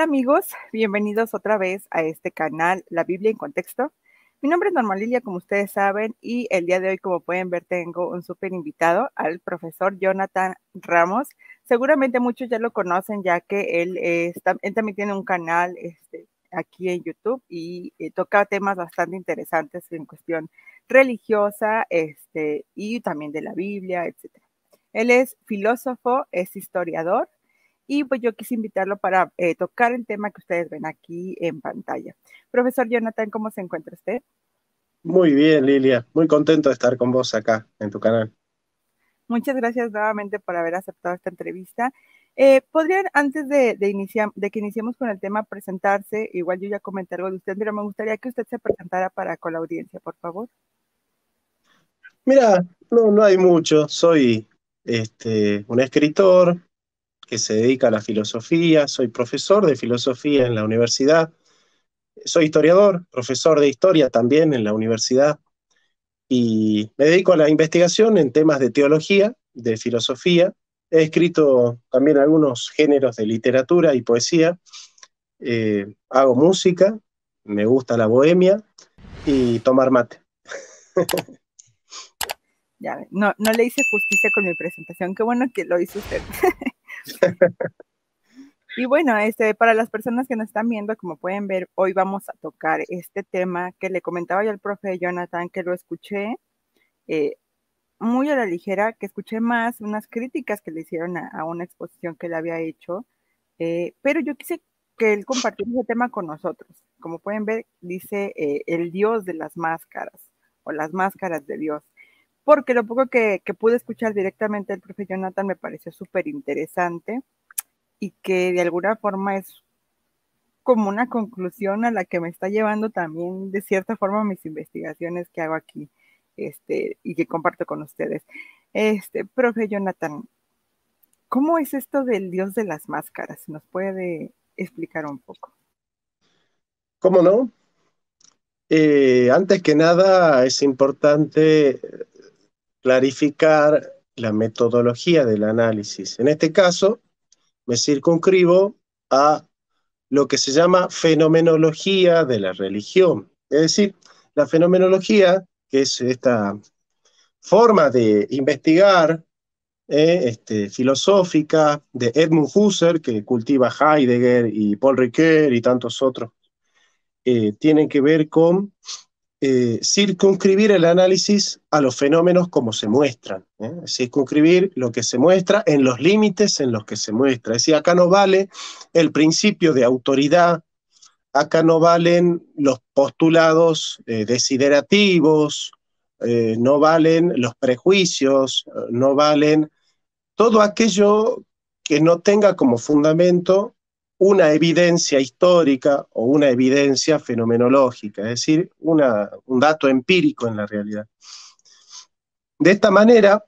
amigos, bienvenidos otra vez a este canal La Biblia en Contexto. Mi nombre es Norma Lilia, como ustedes saben, y el día de hoy, como pueden ver, tengo un súper invitado al profesor Jonathan Ramos. Seguramente muchos ya lo conocen, ya que él, está, también tiene un canal este, aquí en YouTube y eh, toca temas bastante interesantes en cuestión religiosa este, y también de la Biblia, etc. Él es filósofo, es historiador, y pues yo quise invitarlo para eh, tocar el tema que ustedes ven aquí en pantalla. Profesor Jonathan, ¿cómo se encuentra usted? Muy bien, Lilia. Muy contento de estar con vos acá en tu canal. Muchas gracias nuevamente por haber aceptado esta entrevista. Eh, ¿Podrían, antes de, de que iniciemos con el tema, presentarse? Igual yo ya comenté algo de usted, pero me gustaría que usted se presentara para con la audiencia, por favor. Mira, no, no hay mucho. Soy este, un escritor, que se dedica a la filosofía, soy profesor de filosofía en la universidad, soy historiador, profesor de historia también en la universidad y me dedico a la investigación en temas de teología, de filosofía. He escrito también algunos géneros de literatura y poesía. Eh, hago música, me gusta la bohemia y tomar mate. ya, no, no le hice justicia con mi presentación. Qué bueno que lo hizo usted. Y bueno, este, para las personas que nos están viendo, como pueden ver, hoy vamos a tocar este tema que le comentaba yo al profe Jonathan, que lo escuché eh, muy a la ligera, que escuché más unas críticas que le hicieron a, una exposición que él había hecho, eh, pero yo quise que él compartiera ese tema con nosotros. Como pueden ver, dice eh, el dios de las máscaras o las máscaras de Dios porque lo poco que, pude escuchar directamente del profe Jonathan me pareció súper interesante y que de alguna forma es como una conclusión a la que me está llevando también de cierta forma mis investigaciones que hago aquí este, y que comparto con ustedes. Este, profe Jonathan, ¿cómo es esto del dios de las máscaras? ¿Nos puede explicar un poco? ¿Cómo no? Eh, antes que nada, es importante clarificar la metodología del análisis. En este caso, me circunscribo a lo que se llama fenomenología de la religión. Es decir, la fenomenología, que es esta forma de investigar eh, este, filosófica de Edmund Husserl, que cultiva Heidegger y Paul Ricoeur y tantos otros, eh, tienen que ver con eh, circunscribir el análisis a los fenómenos como se muestran, ¿eh? circunscribir lo que se muestra en los límites en los que se muestra. Es decir, acá no vale el principio de autoridad, acá no valen los postulados eh, desiderativos, no valen los prejuicios, no valen todo aquello que no tenga como fundamento una evidencia histórica o una evidencia fenomenológica, es decir, un dato empírico en la realidad. De esta manera,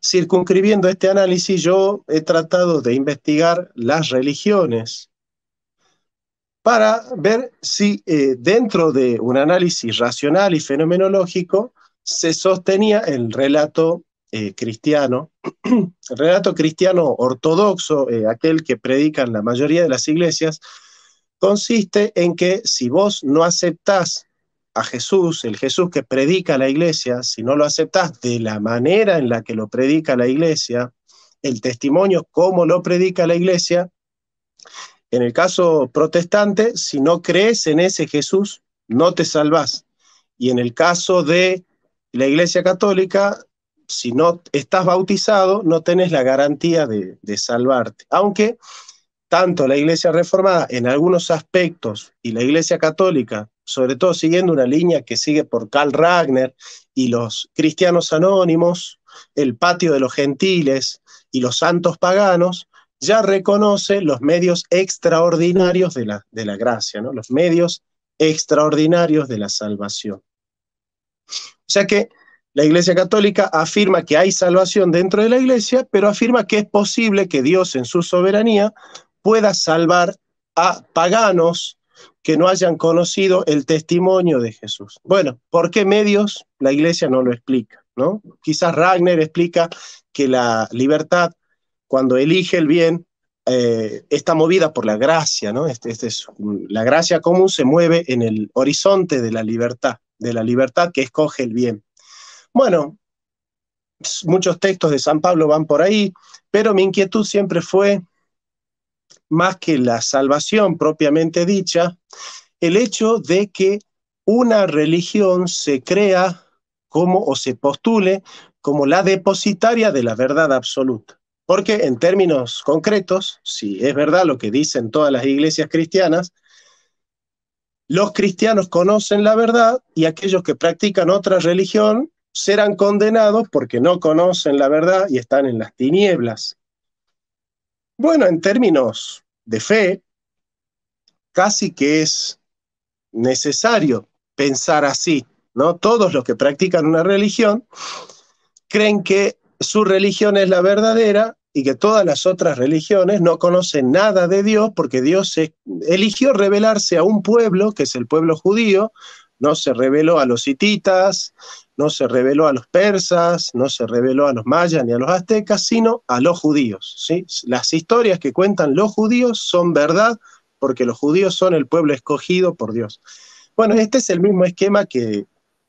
circunscribiendo este análisis, yo he tratado de investigar las religiones para ver si eh, dentro de un análisis racional y fenomenológico se sostenía el relato eh, cristiano, el relato cristiano ortodoxo, eh, aquel que predican la mayoría de las iglesias, consiste en que si vos no aceptás a Jesús, el Jesús que predica la iglesia, si no lo aceptás de la manera en la que lo predica la iglesia, el testimonio como lo predica la iglesia, en el caso protestante, si no crees en ese Jesús, no te salvás. Y en el caso de la iglesia católica, si no estás bautizado, no tenés la garantía de, salvarte. Aunque tanto la Iglesia Reformada en algunos aspectos y la Iglesia Católica, sobre todo siguiendo una línea que sigue por Karl Ragner y los cristianos anónimos, el patio de los gentiles y los santos paganos, ya reconoce los medios extraordinarios de la, gracia, ¿no? los medios extraordinarios de la salvación. O sea que la Iglesia Católica afirma que hay salvación dentro de la Iglesia, pero afirma que es posible que Dios en su soberanía pueda salvar a paganos que no hayan conocido el testimonio de Jesús. Bueno, ¿por qué medios? La Iglesia no lo explica, ¿no? Quizás Ragner explica que la libertad, cuando elige el bien, eh, está movida por la gracia, ¿no? Este, este es, la gracia común se mueve en el horizonte de la libertad, de la libertad que escoge el bien. Bueno, muchos textos de San Pablo van por ahí, pero mi inquietud siempre fue, más que la salvación propiamente dicha, el hecho de que una religión se crea como o se postule como la depositaria de la verdad absoluta. Porque en términos concretos, si es verdad lo que dicen todas las iglesias cristianas, los cristianos conocen la verdad y aquellos que practican otra religión serán condenados porque no conocen la verdad y están en las tinieblas. Bueno, en términos de fe, casi que es necesario pensar así, ¿no? Todos los que practican una religión creen que su religión es la verdadera y que todas las otras religiones no conocen nada de Dios porque Dios eligió revelarse a un pueblo, que es el pueblo judío, no se reveló a los hititas, no se reveló a los persas, no se reveló a los mayas ni a los aztecas, sino a los judíos. ¿sí? Las historias que cuentan los judíos son verdad porque los judíos son el pueblo escogido por Dios. Bueno, este es el mismo esquema que,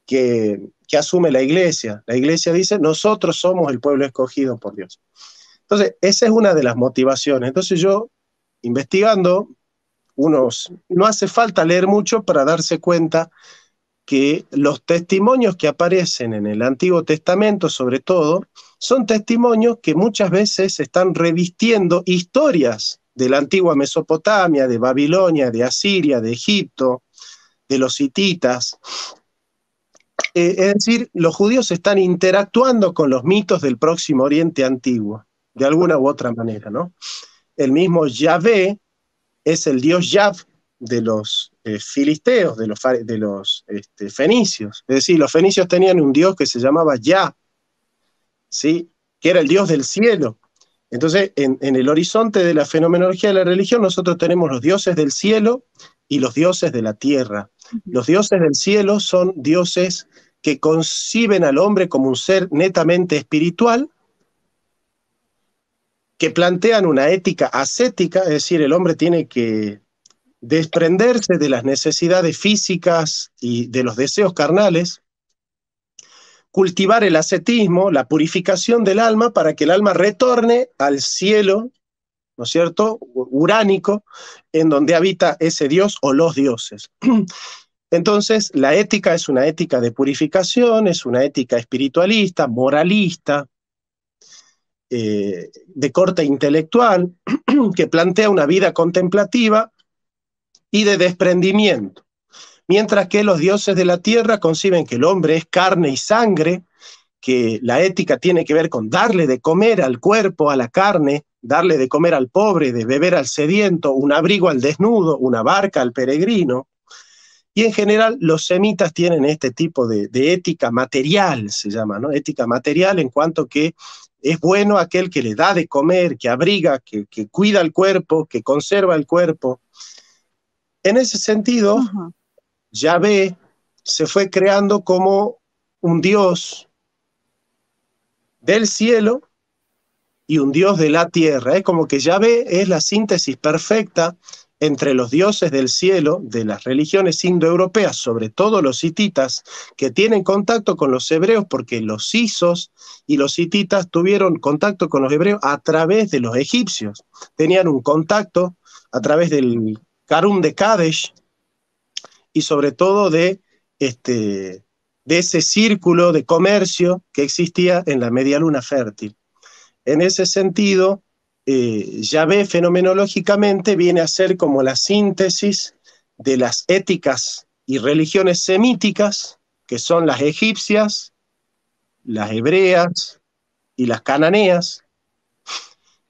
que, asume la iglesia. La iglesia dice, nosotros somos el pueblo escogido por Dios. Entonces, esa es una de las motivaciones. Entonces yo, investigando, unos, no hace falta leer mucho para darse cuenta que los testimonios que aparecen en el Antiguo Testamento, sobre todo, son testimonios que muchas veces están revistiendo historias de la antigua Mesopotamia, de Babilonia, de Asiria, de Egipto, de los hititas. Eh, es decir, los judíos están interactuando con los mitos del próximo Oriente antiguo, de alguna u otra manera, ¿no? El mismo Yahvé es el dios Yav, de los eh, filisteos, de los, de los este, fenicios. Es decir, los fenicios tenían un dios que se llamaba Ya ¿sí? que era el dios del cielo. Entonces, en, en, el horizonte de la fenomenología de la religión, nosotros tenemos los dioses del cielo y los dioses de la tierra. Los dioses del cielo son dioses que conciben al hombre como un ser netamente espiritual, que plantean una ética ascética, es decir, el hombre tiene que desprenderse de las necesidades físicas y de los deseos carnales, cultivar el ascetismo, la purificación del alma para que el alma retorne al cielo, ¿no es cierto?, uránico, en donde habita ese dios o los dioses. Entonces, la ética es una ética de purificación, es una ética espiritualista, moralista, eh, de corte intelectual, que plantea una vida contemplativa y de desprendimiento, mientras que los dioses de la tierra conciben que el hombre es carne y sangre, que la ética tiene que ver con darle de comer al cuerpo, a la carne, darle de comer al pobre, de beber al sediento, un abrigo al desnudo, una barca al peregrino. Y en general los semitas tienen este tipo de, ética material, se llama, ¿no? Ética material en cuanto que es bueno aquel que le da de comer, que abriga, que, que cuida el cuerpo, que conserva el cuerpo. En ese sentido, Yahvé se fue creando como un Dios del cielo y un Dios de la tierra. Es como que Yahvé es la síntesis perfecta entre los dioses del cielo de las religiones indoeuropeas, sobre todo los hititas, que tienen contacto con los hebreos porque los sisos y los hititas tuvieron contacto con los hebreos a través de los egipcios. Tenían un contacto a través del Karun de Kadesh y sobre todo de, este, de ese círculo de comercio que existía en la media luna fértil. En ese sentido, eh, Yahvé fenomenológicamente viene a ser como la síntesis de las éticas y religiones semíticas, que son las egipcias, las hebreas y las cananeas,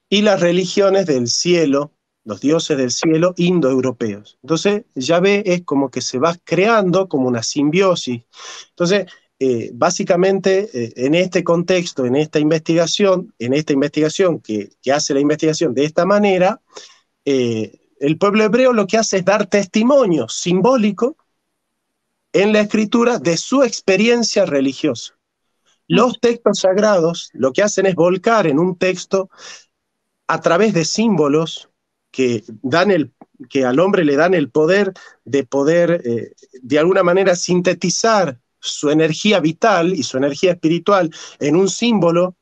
y las religiones del cielo los dioses del cielo indoeuropeos. Entonces, ya ve, es como que se va creando como una simbiosis. Entonces, eh, básicamente, eh, en este contexto, en esta investigación, en esta investigación que, hace la investigación de esta manera, eh, el pueblo hebreo lo que hace es dar testimonio simbólico en la escritura de su experiencia religiosa. Los textos sagrados lo que hacen es volcar en un texto a través de símbolos, que, dan el, que al hombre le dan el poder de poder, eh, de alguna manera, sintetizar su energía vital y su energía espiritual en un símbolo.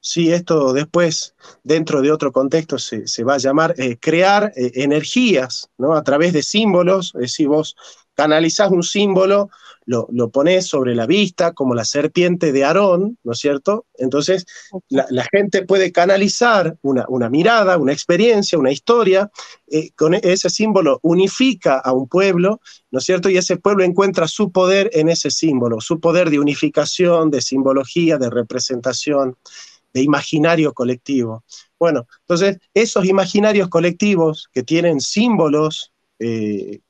si esto después, dentro de otro contexto, se, va a llamar eh, crear eh, energías, ¿no? A través de símbolos, si vos canalizás un símbolo, lo, pones sobre la vista, como la serpiente de Aarón, ¿no es cierto? Entonces, la, gente puede canalizar una, mirada, una experiencia, una historia, eh, con e, ese símbolo unifica a un pueblo, ¿no es cierto? Y ese pueblo encuentra su poder en ese símbolo, su poder de unificación, de simbología, de representación, de imaginario colectivo. Bueno, entonces esos imaginarios colectivos que tienen símbolos eh,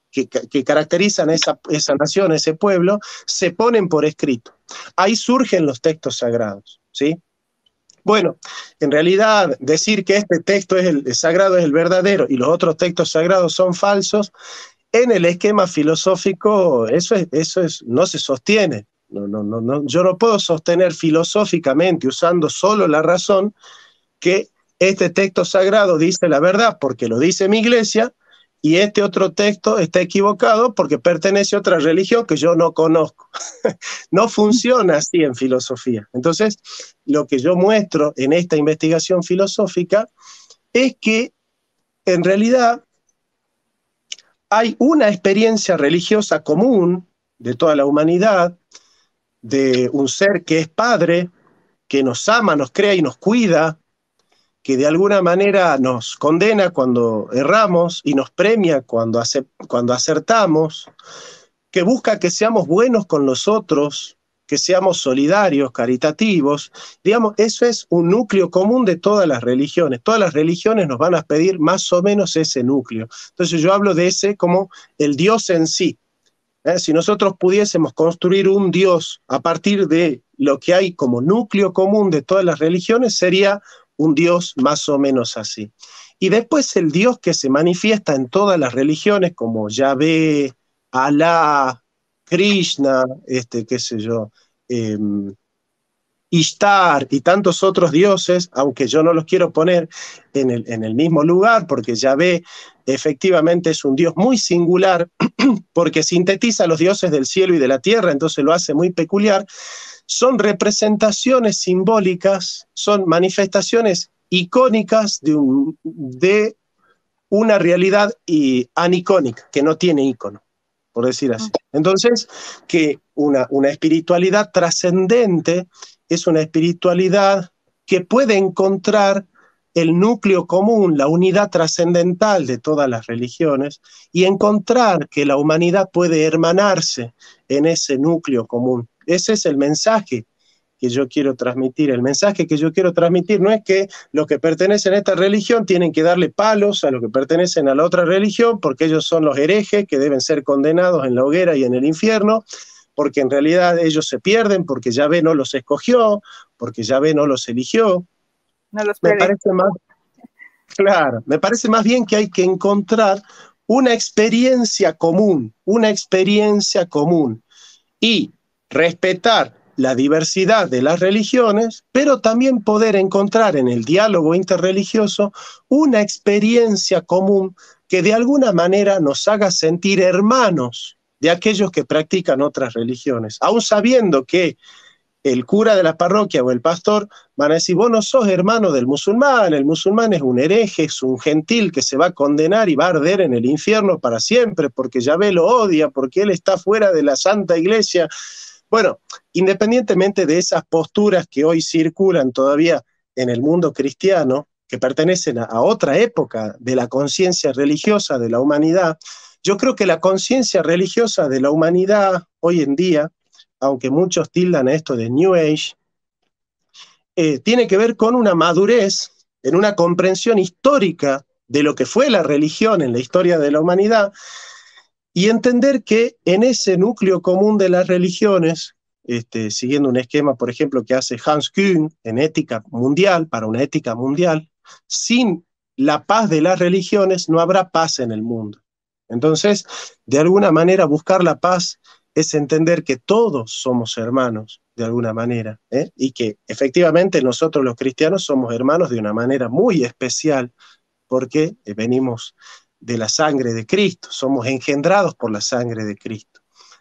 que, caracterizan esa, esa nación, ese pueblo, se ponen por escrito. Ahí surgen los textos sagrados, ¿sí? Bueno, en realidad decir que este texto es el, sagrado es el verdadero y los otros textos sagrados son falsos, en el esquema filosófico eso eso no se sostiene. no, no, yo no puedo sostener filosóficamente, usando solo la razón, que este texto sagrado dice la verdad porque lo dice mi iglesia y este otro texto está equivocado porque pertenece a otra religión que yo no conozco. no funciona así en filosofía. Entonces, lo que yo muestro en esta investigación filosófica es que en realidad hay una experiencia religiosa común de toda la humanidad, de un ser que es padre, que nos ama, nos crea y nos cuida, que de alguna manera nos condena cuando erramos y nos premia cuando, cuando acertamos, que busca que seamos buenos con los otros, que seamos solidarios, caritativos. Digamos, eso es un núcleo común de todas las religiones. Todas las religiones nos van a pedir más o menos ese núcleo. Entonces yo hablo de ese como el Dios en sí. ¿eh? Si nosotros pudiésemos construir un Dios a partir de lo que hay como núcleo común de todas las religiones, sería un Dios más o menos así. Y después el Dios que se manifiesta en todas las religiones, como Yahvé, Alá, Krishna, este, qué sé yo, em, Ishtar y tantos otros dioses, aunque yo no los quiero poner en el, en el mismo lugar, porque Yahvé efectivamente es un dios muy singular, porque sintetiza a los dioses del cielo y de la tierra, entonces lo hace muy peculiar son representaciones simbólicas, son manifestaciones icónicas de, una realidad anicónica, que no tiene icono, por decir así. Ah. Entonces, que una espiritualidad trascendente es una espiritualidad que puede encontrar el núcleo común, la unidad trascendental de todas las religiones, y encontrar que la humanidad puede hermanarse en ese núcleo común ese es el mensaje que yo quiero transmitir. El mensaje que yo quiero transmitir no es que los que pertenecen a esta religión tienen que darle palos a los que pertenecen a la otra religión, porque ellos son los herejes que deben ser condenados en la hoguera y en el infierno, porque en realidad ellos se pierden, porque Yahvé no los escogió, porque Yahvé no los eligió. No me parece más, claro, me parece más bien que hay que encontrar una experiencia común, una experiencia común. Y respetar la diversidad de las religiones, pero también poder encontrar en el diálogo interreligioso una experiencia común que de alguna manera nos haga sentir hermanos de aquellos que practican otras religiones, aun sabiendo que el cura de la parroquia o el pastor van a decir, vos no sos hermano del musulmán, el musulmán es un hereje, es un gentil que se va a condenar y va a arder en el infierno para siempre, porque Yahvé lo odia, porque él está fuera de la santa iglesia. Bueno, independientemente de esas posturas que hoy circulan todavía en el mundo cristiano, que pertenecen a, otra época de la conciencia religiosa de la humanidad, yo creo que la conciencia religiosa de la humanidad hoy en día, aunque muchos tildan esto de New Age, eh, tiene que ver con una madurez, en una comprensión histórica de lo que fue la religión en la historia de la humanidad, y entender que en ese núcleo común de las religiones, este, siguiendo un esquema, por ejemplo, que hace Hans Kuhn en ética mundial, para una ética mundial, sin la paz de las religiones no habrá paz en el mundo. Entonces, de alguna manera, buscar la paz es entender que todos somos hermanos, de alguna manera, ¿eh? y que efectivamente nosotros los cristianos somos hermanos de una manera muy especial, porque eh, venimos de la sangre de Cristo, somos engendrados por la sangre de Cristo.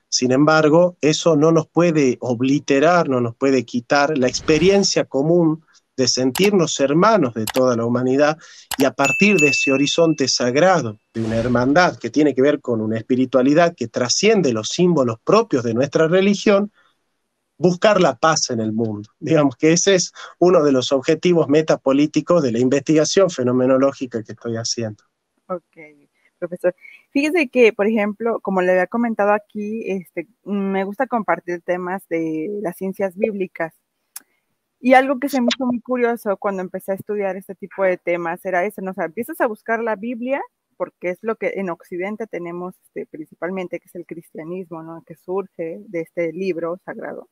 Sin embargo, eso no nos puede obliterar, no nos puede quitar la experiencia común de sentirnos hermanos de toda la humanidad y a partir de ese horizonte sagrado, de una hermandad que tiene que ver con una espiritualidad que trasciende los símbolos propios de nuestra religión, buscar la paz en el mundo. Digamos que ese es uno de los objetivos metapolíticos de la investigación fenomenológica que estoy haciendo. Ok, profesor. Fíjese que, por ejemplo, como le había comentado aquí, este, me gusta compartir temas de las ciencias bíblicas. Y algo que se me hizo muy curioso cuando empecé a estudiar este tipo de temas era eso, ¿no? O sea, empiezas a buscar la Biblia, porque es lo que en Occidente tenemos este, principalmente, que es el cristianismo, ¿no? Que surge de este libro sagrado.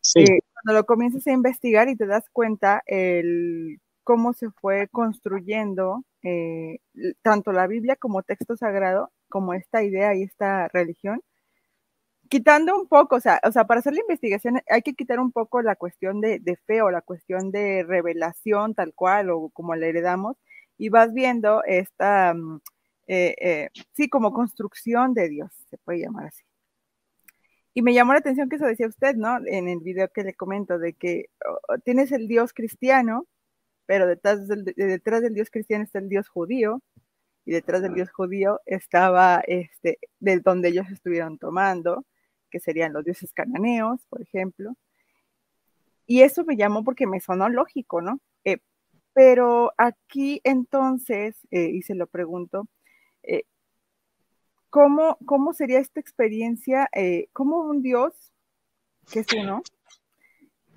Sí. Eh, cuando lo comienzas a investigar y te das cuenta el cómo se fue construyendo eh, tanto la Biblia como texto sagrado, como esta idea y esta religión, quitando un poco, o sea, para hacer la investigación hay que quitar un poco la cuestión de, fe o la cuestión de revelación tal cual o como la heredamos, y vas viendo esta, mm, eh, eh, sí, como construcción de Dios, se puede llamar así. Y me llamó la atención que eso decía usted, ¿no? En el video que le comento, de que tienes el Dios cristiano, pero detrás del, Dios cristiano está el Dios judío, y detrás del Dios judío estaba este, del donde ellos estuvieron tomando, que serían los dioses cananeos, por ejemplo. Y eso me llamó porque me sonó lógico, ¿no? Eh, pero aquí entonces, eh, y se lo pregunto, eh, ¿cómo, ¿cómo, sería esta experiencia? ¿Cómo un Dios, que es uno,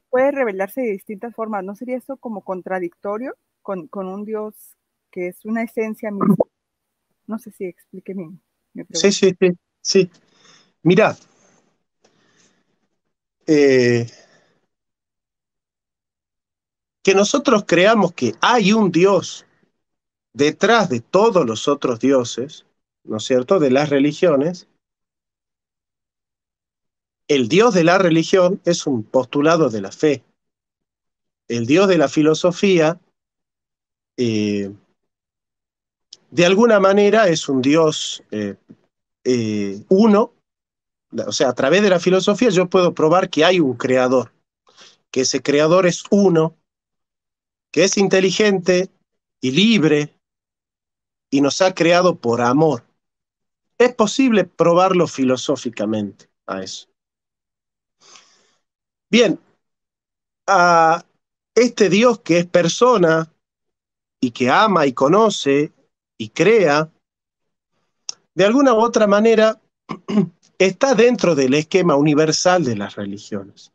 puede revelarse de distintas formas. ¿No sería eso como contradictorio con, un Dios que es una esencia misma? No sé si explique bien. Sí, sí, sí, sí. Eh, que nosotros creamos que hay un Dios detrás de todos los otros dioses, ¿no es cierto?, de las religiones, el Dios de la religión es un postulado de la fe. El Dios de la filosofía, eh, de alguna manera, es un Dios eh, eh, uno. O sea, a través de la filosofía yo puedo probar que hay un creador, que ese creador es uno, que es inteligente y libre y nos ha creado por amor. Es posible probarlo filosóficamente a eso. Bien, a este Dios que es persona y que ama y conoce y crea, de alguna u otra manera está dentro del esquema universal de las religiones.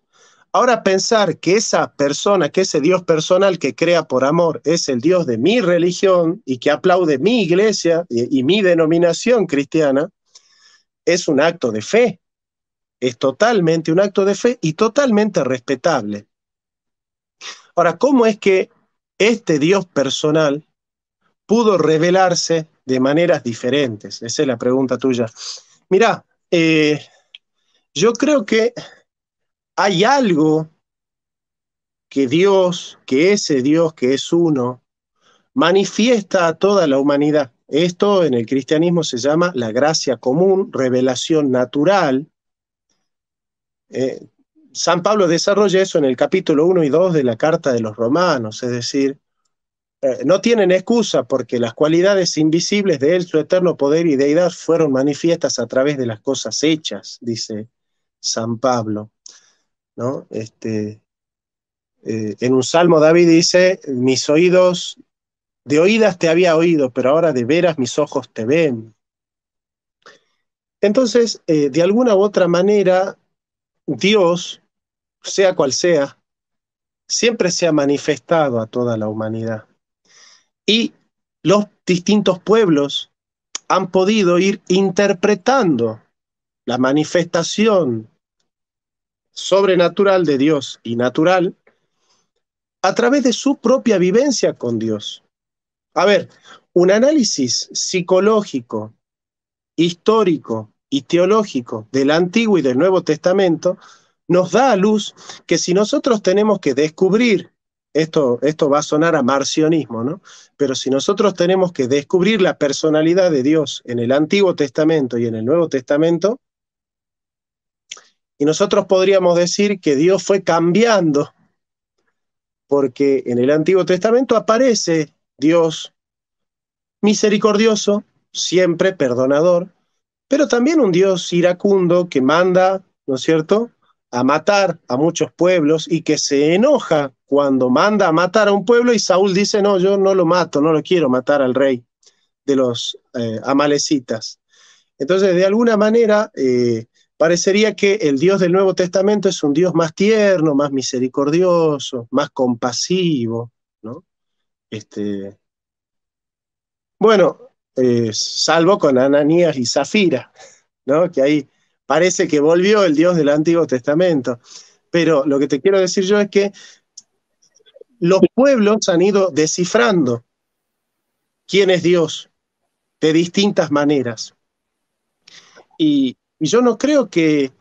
Ahora pensar que esa persona, que ese Dios personal que crea por amor es el Dios de mi religión y que aplaude mi iglesia y mi denominación cristiana, es un acto de fe, es totalmente un acto de fe y totalmente respetable. Ahora, ¿cómo es que este Dios personal pudo revelarse de maneras diferentes? Esa es la pregunta tuya. Mirá, eh, yo creo que hay algo que Dios, que ese Dios que es uno, manifiesta a toda la humanidad. Esto en el cristianismo se llama la gracia común, revelación natural, eh, San Pablo desarrolla eso en el capítulo 1 y 2 de la carta de los romanos, es decir, eh, no tienen excusa porque las cualidades invisibles de Él, su eterno poder y deidad, fueron manifiestas a través de las cosas hechas, dice San Pablo. ¿no? Este, eh, en un salmo David dice, mis oídos, de oídas te había oído, pero ahora de veras mis ojos te ven. Entonces, de alguna u otra manera, Dios, sea cual sea, siempre se ha manifestado a toda la humanidad. Y los distintos pueblos han podido ir interpretando la manifestación sobrenatural de Dios y natural a través de su propia vivencia con Dios. A ver, un análisis psicológico, histórico, y teológico del Antiguo y del Nuevo Testamento, nos da a luz que si nosotros tenemos que descubrir, esto, esto va a sonar a marcionismo, ¿no? Pero si nosotros tenemos que descubrir la personalidad de Dios en el Antiguo Testamento y en el Nuevo Testamento, y nosotros podríamos decir que Dios fue cambiando, porque en el Antiguo Testamento aparece Dios misericordioso, siempre perdonador, pero también un Dios iracundo que manda, ¿no es cierto?, a matar a muchos pueblos y que se enoja cuando manda a matar a un pueblo y Saúl dice, no, yo no lo mato, no lo quiero matar al rey de los eh, amalecitas. Entonces, de alguna manera, eh, parecería que el Dios del Nuevo Testamento es un Dios más tierno, más misericordioso, más compasivo, ¿no? Este... Bueno, eh, salvo con Ananías y Zafira, ¿no? que ahí parece que volvió el Dios del Antiguo Testamento. Pero lo que te quiero decir yo es que los pueblos han ido descifrando quién es Dios de distintas maneras. Y, yo no creo que,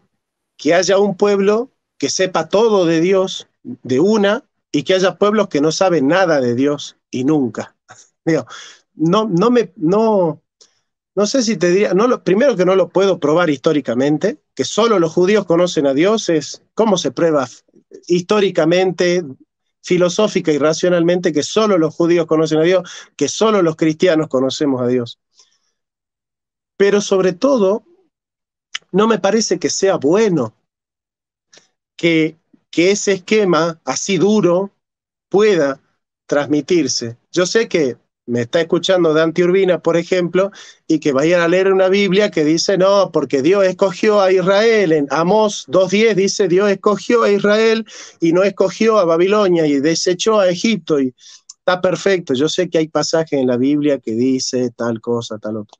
que haya un pueblo que sepa todo de Dios de una y que haya pueblos que no saben nada de Dios y nunca. Digo, no, me, no, no sé si te diría, no lo, primero que no lo puedo probar históricamente, que solo los judíos conocen a Dios, es cómo se prueba históricamente, filosófica y racionalmente, que solo los judíos conocen a Dios, que solo los cristianos conocemos a Dios. Pero sobre todo, no me parece que sea bueno que, que ese esquema así duro pueda transmitirse. Yo sé que me está escuchando Dante Urbina, por ejemplo, y que vayan a leer una Biblia que dice, no, porque Dios escogió a Israel. En Amós 2.10 dice, Dios escogió a Israel y no escogió a Babilonia y desechó a Egipto. Y está perfecto. Yo sé que hay pasajes en la Biblia que dice tal cosa, tal otro,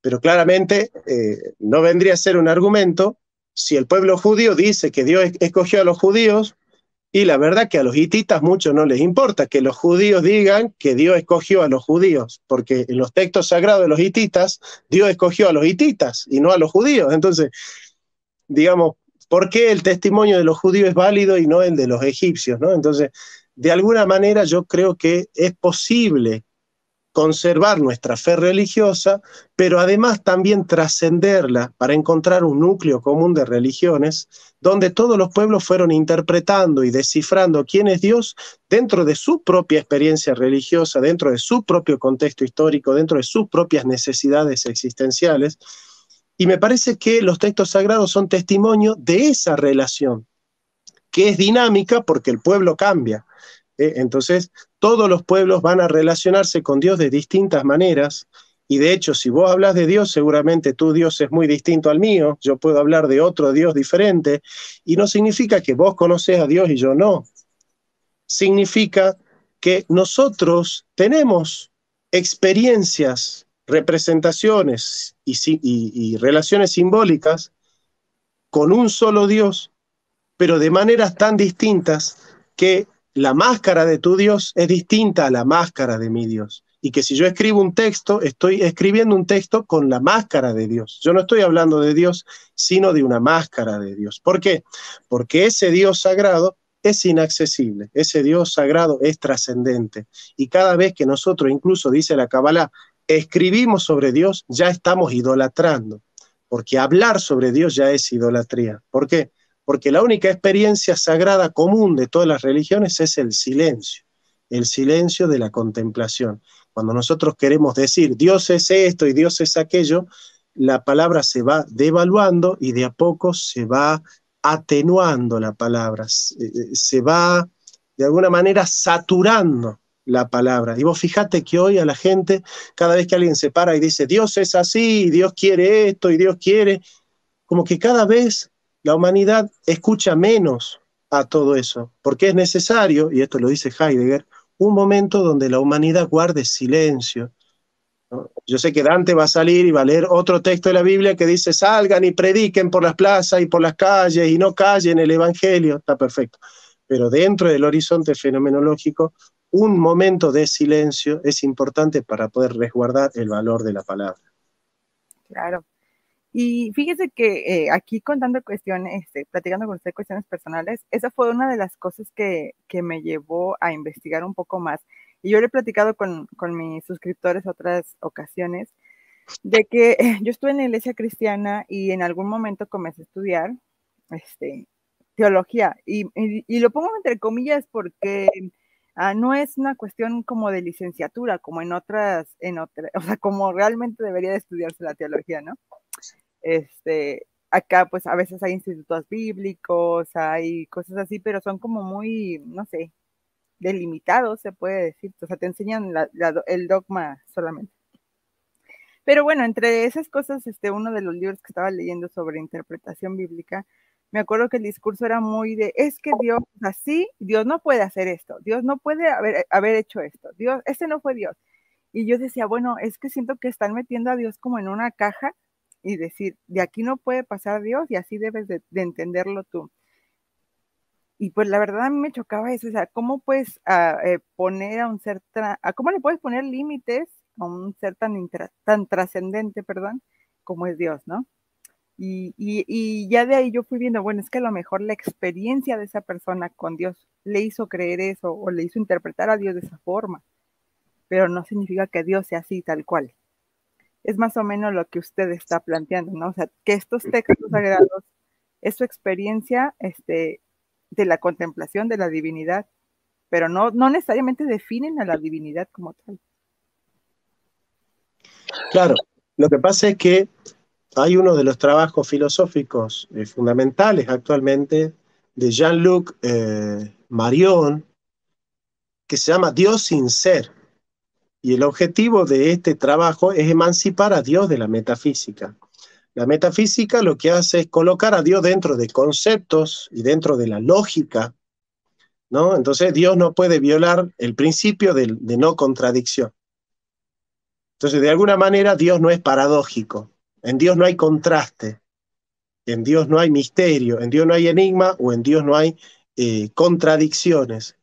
Pero claramente eh, no vendría a ser un argumento si el pueblo judío dice que Dios escogió a los judíos, y la verdad que a los hititas mucho no les importa que los judíos digan que Dios escogió a los judíos, porque en los textos sagrados de los hititas, Dios escogió a los hititas y no a los judíos. Entonces, digamos, ¿por qué el testimonio de los judíos es válido y no el de los egipcios? Entonces, de alguna manera yo creo que es posible conservar nuestra fe religiosa, pero además también trascenderla para encontrar un núcleo común de religiones donde todos los pueblos fueron interpretando y descifrando quién es Dios dentro de su propia experiencia religiosa, dentro de su propio contexto histórico, dentro de sus propias necesidades existenciales. Y me parece que los textos sagrados son testimonio de esa relación, que es dinámica porque el pueblo cambia ¿eh? Entonces, todos los pueblos van a relacionarse con Dios de distintas maneras. Y de hecho, si vos hablas de Dios, seguramente tu Dios es muy distinto al mío. Yo puedo hablar de otro Dios diferente. Y no significa que vos conoces a Dios y yo no. Significa que nosotros tenemos experiencias, representaciones y, relaciones simbólicas con un solo Dios, pero de maneras tan distintas que la máscara de tu Dios es distinta a la máscara de mi Dios. Y que si yo escribo un texto, estoy escribiendo un texto con la máscara de Dios. Yo no estoy hablando de Dios, sino de una máscara de Dios. ¿Por qué? Porque ese Dios sagrado es inaccesible, ese Dios sagrado es trascendente. Y cada vez que nosotros, incluso dice la Kabbalah, escribimos sobre Dios, ya estamos idolatrando. Porque hablar sobre Dios ya es idolatría. ¿Por qué? porque la única experiencia sagrada común de todas las religiones es el silencio, el silencio de la contemplación. Cuando nosotros queremos decir Dios es esto y Dios es aquello, la palabra se va devaluando y de a poco se va atenuando la palabra, eh, eh, se va de alguna manera saturando la palabra. Y vos fíjate que hoy a la gente, cada vez que alguien se para y dice Dios es así, Dios quiere esto y Dios quiere, como que cada vez la humanidad escucha menos a todo eso, porque es necesario, y esto lo dice Heidegger, un momento donde la humanidad guarde silencio. Yo sé que Dante va a salir y va a leer otro texto de la Biblia que dice, salgan y prediquen por las plazas y por las calles y no callen el Evangelio, está perfecto. Pero dentro del horizonte fenomenológico, un momento de silencio es importante para poder resguardar el valor de la palabra. Claro. Y fíjese que eh, aquí contando cuestiones, este, platicando con usted cuestiones personales, esa fue una de las cosas que, me llevó a investigar un poco más. Y yo le he platicado con, mis suscriptores otras ocasiones de que yo estuve en la iglesia cristiana y en algún momento comencé a estudiar este, teología. Y, y, lo pongo entre comillas porque ah, no es una cuestión como de licenciatura, como en otras, en otras, o sea, como realmente debería de estudiarse la teología, ¿no? Este, acá pues a veces hay institutos bíblicos, hay cosas así, pero son como muy, no sé, delimitados, se puede decir. O sea, te enseñan el dogma solamente. Pero bueno, entre esas cosas, este, uno de los libros que estaba leyendo sobre interpretación bíblica, me acuerdo que el discurso era muy de, es que Dios así, Dios no puede hacer esto, Dios no puede haber, haber hecho esto, Dios, este no fue Dios. Y yo decía, bueno, es que siento que están metiendo a Dios como en una caja y decir, de aquí no puede pasar Dios y así debes de, entenderlo tú. Y pues la verdad a mí me chocaba eso, o sea, ¿cómo puedes ah, eh, poner a un ser, a, ah, cómo le puedes poner límites a un ser tan, tan trascendente, perdón, como es Dios, ¿no? y, y, ya de ahí yo fui viendo, bueno, es que a lo mejor la experiencia de esa persona con Dios le hizo creer eso o le hizo interpretar a Dios de esa forma, pero no significa que Dios sea así tal cual es más o menos lo que usted está planteando, ¿no? O sea, que estos textos sagrados es su experiencia este, de la contemplación de la divinidad, pero no, no necesariamente definen a la divinidad como tal. Claro, lo que pasa es que hay uno de los trabajos filosóficos eh, fundamentales actualmente de Jean-Luc eh, Marion, que se llama Dios sin ser. Y el objetivo de este trabajo es emancipar a Dios de la metafísica. La metafísica lo que hace es colocar a Dios dentro de conceptos y dentro de la lógica, ¿no? Entonces Dios no puede violar el principio de, no contradicción. Entonces, de alguna manera, Dios no es paradójico. En Dios no hay contraste. En Dios no hay misterio. En Dios no hay enigma o en Dios no hay eh, contradicciones.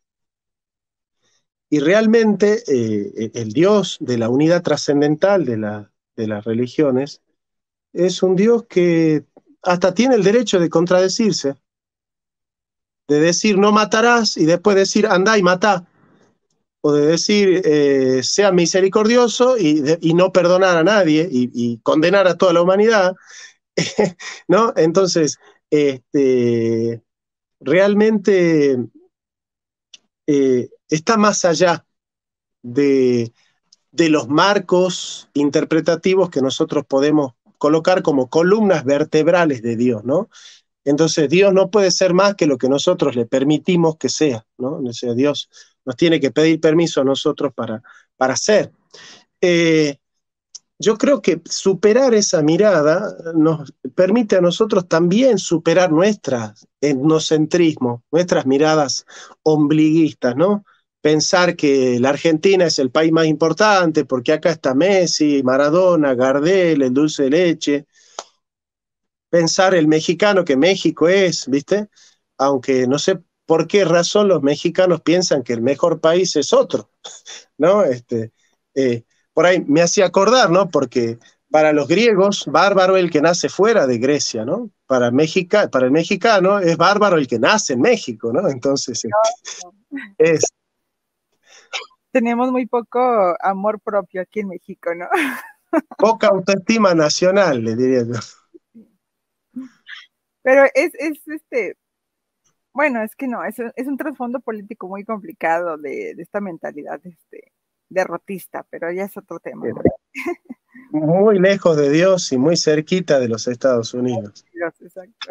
Y realmente eh, el Dios de la unidad trascendental de, las religiones es un Dios que hasta tiene el derecho de contradecirse, de decir no matarás y después decir andá y matá, o de decir eh, sea misericordioso y, no perdonar a nadie y, condenar a toda la humanidad. ¿No? Entonces, este, realmente eh, está más allá de, los marcos interpretativos que nosotros podemos colocar como columnas vertebrales de Dios, ¿no? Entonces Dios no puede ser más que lo que nosotros le permitimos que sea, ¿no? Dios nos tiene que pedir permiso a nosotros para, para ser. Eh, yo creo que superar esa mirada nos permite a nosotros también superar nuestro etnocentrismo, nuestras miradas ombliguistas, ¿no? pensar que la Argentina es el país más importante porque acá está Messi, Maradona, Gardel, el dulce de leche. Pensar el mexicano que México es, ¿viste? Aunque no sé por qué razón los mexicanos piensan que el mejor país es otro, ¿no? Este, eh, por ahí me hacía acordar, ¿no? Porque para los griegos, bárbaro el que nace fuera de Grecia, ¿no? Para, para el mexicano es bárbaro el que nace en México, ¿no? Entonces, este, es tenemos muy poco amor propio aquí en México, ¿no? Poca autoestima nacional, le diría yo. Pero es, es este, bueno, es que no, es, un trasfondo político muy complicado de, esta mentalidad este, derrotista, pero ya es otro tema. Muy lejos de Dios y muy cerquita de los Estados Unidos. Dios, exacto.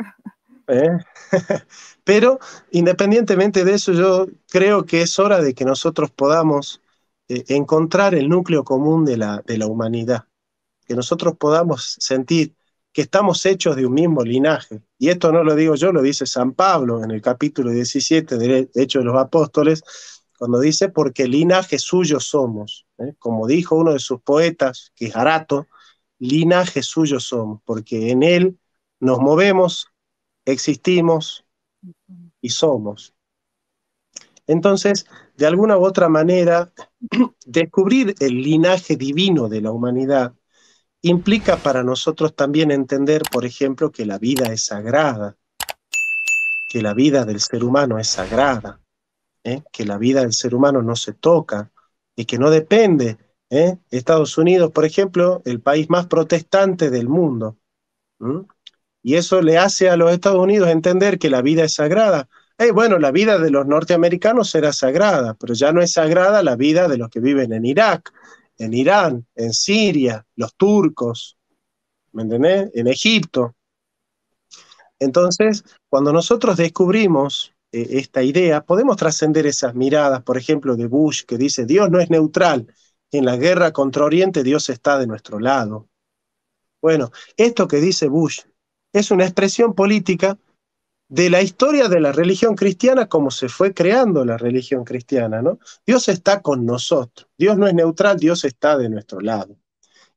¿eh? Pero independientemente de eso, yo creo que es hora de que nosotros podamos eh, encontrar el núcleo común de la, de la humanidad, que nosotros podamos sentir que estamos hechos de un mismo linaje. Y esto no lo digo yo, lo dice San Pablo en el capítulo 17 de Hechos de los Apóstoles, cuando dice, porque linaje suyo somos. ¿eh? Como dijo uno de sus poetas, que es Arato, linaje suyo somos, porque en él nos movemos, existimos y somos. Entonces, de alguna u otra manera, descubrir el linaje divino de la humanidad implica para nosotros también entender, por ejemplo, que la vida es sagrada, que la vida del ser humano es sagrada, ¿eh? que la vida del ser humano no se toca y que no depende. ¿eh? Estados Unidos, por ejemplo, el país más protestante del mundo, y eso le hace a los Estados Unidos entender que la vida es sagrada. bueno, la vida de los norteamericanos será sagrada, pero ya no es sagrada la vida de los que viven en Irak, en Irán, en Siria, los turcos, ¿me entendés? En Egipto. Entonces, cuando nosotros descubrimos eh, esta idea, podemos trascender esas miradas, por ejemplo, de Bush, que dice, Dios no es neutral, en la guerra contra Oriente Dios está de nuestro lado. Bueno, esto que dice Bush, es una expresión política de la historia de la religión cristiana como se fue creando la religión cristiana, ¿no? Dios está con nosotros, Dios no es neutral, Dios está de nuestro lado.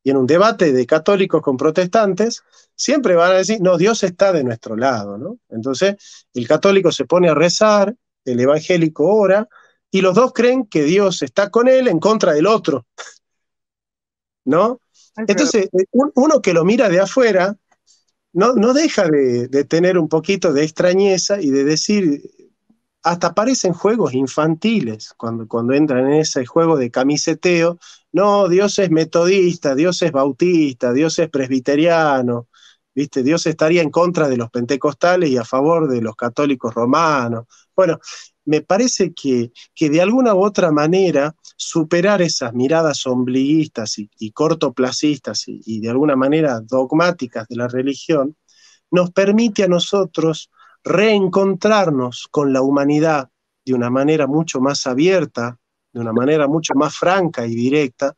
Y en un debate de católicos con protestantes, siempre van a decir, no, Dios está de nuestro lado, Entonces, el católico se pone a rezar, el evangélico ora, y los dos creen que Dios está con él en contra del otro, ¿no? Entonces, eh, uno que lo mira de afuera no, no deja de, tener un poquito de extrañeza y de decir, hasta parecen juegos infantiles cuando, cuando entran en ese juego de camiseteo, no, Dios es metodista, Dios es bautista, Dios es presbiteriano, ¿viste? Dios estaría en contra de los pentecostales y a favor de los católicos romanos. Bueno, me parece que, que de alguna u otra manera superar esas miradas ombliguistas y, cortoplacistas y, de alguna manera dogmáticas de la religión, nos permite a nosotros reencontrarnos con la humanidad de una manera mucho más abierta, de una manera mucho más franca y directa,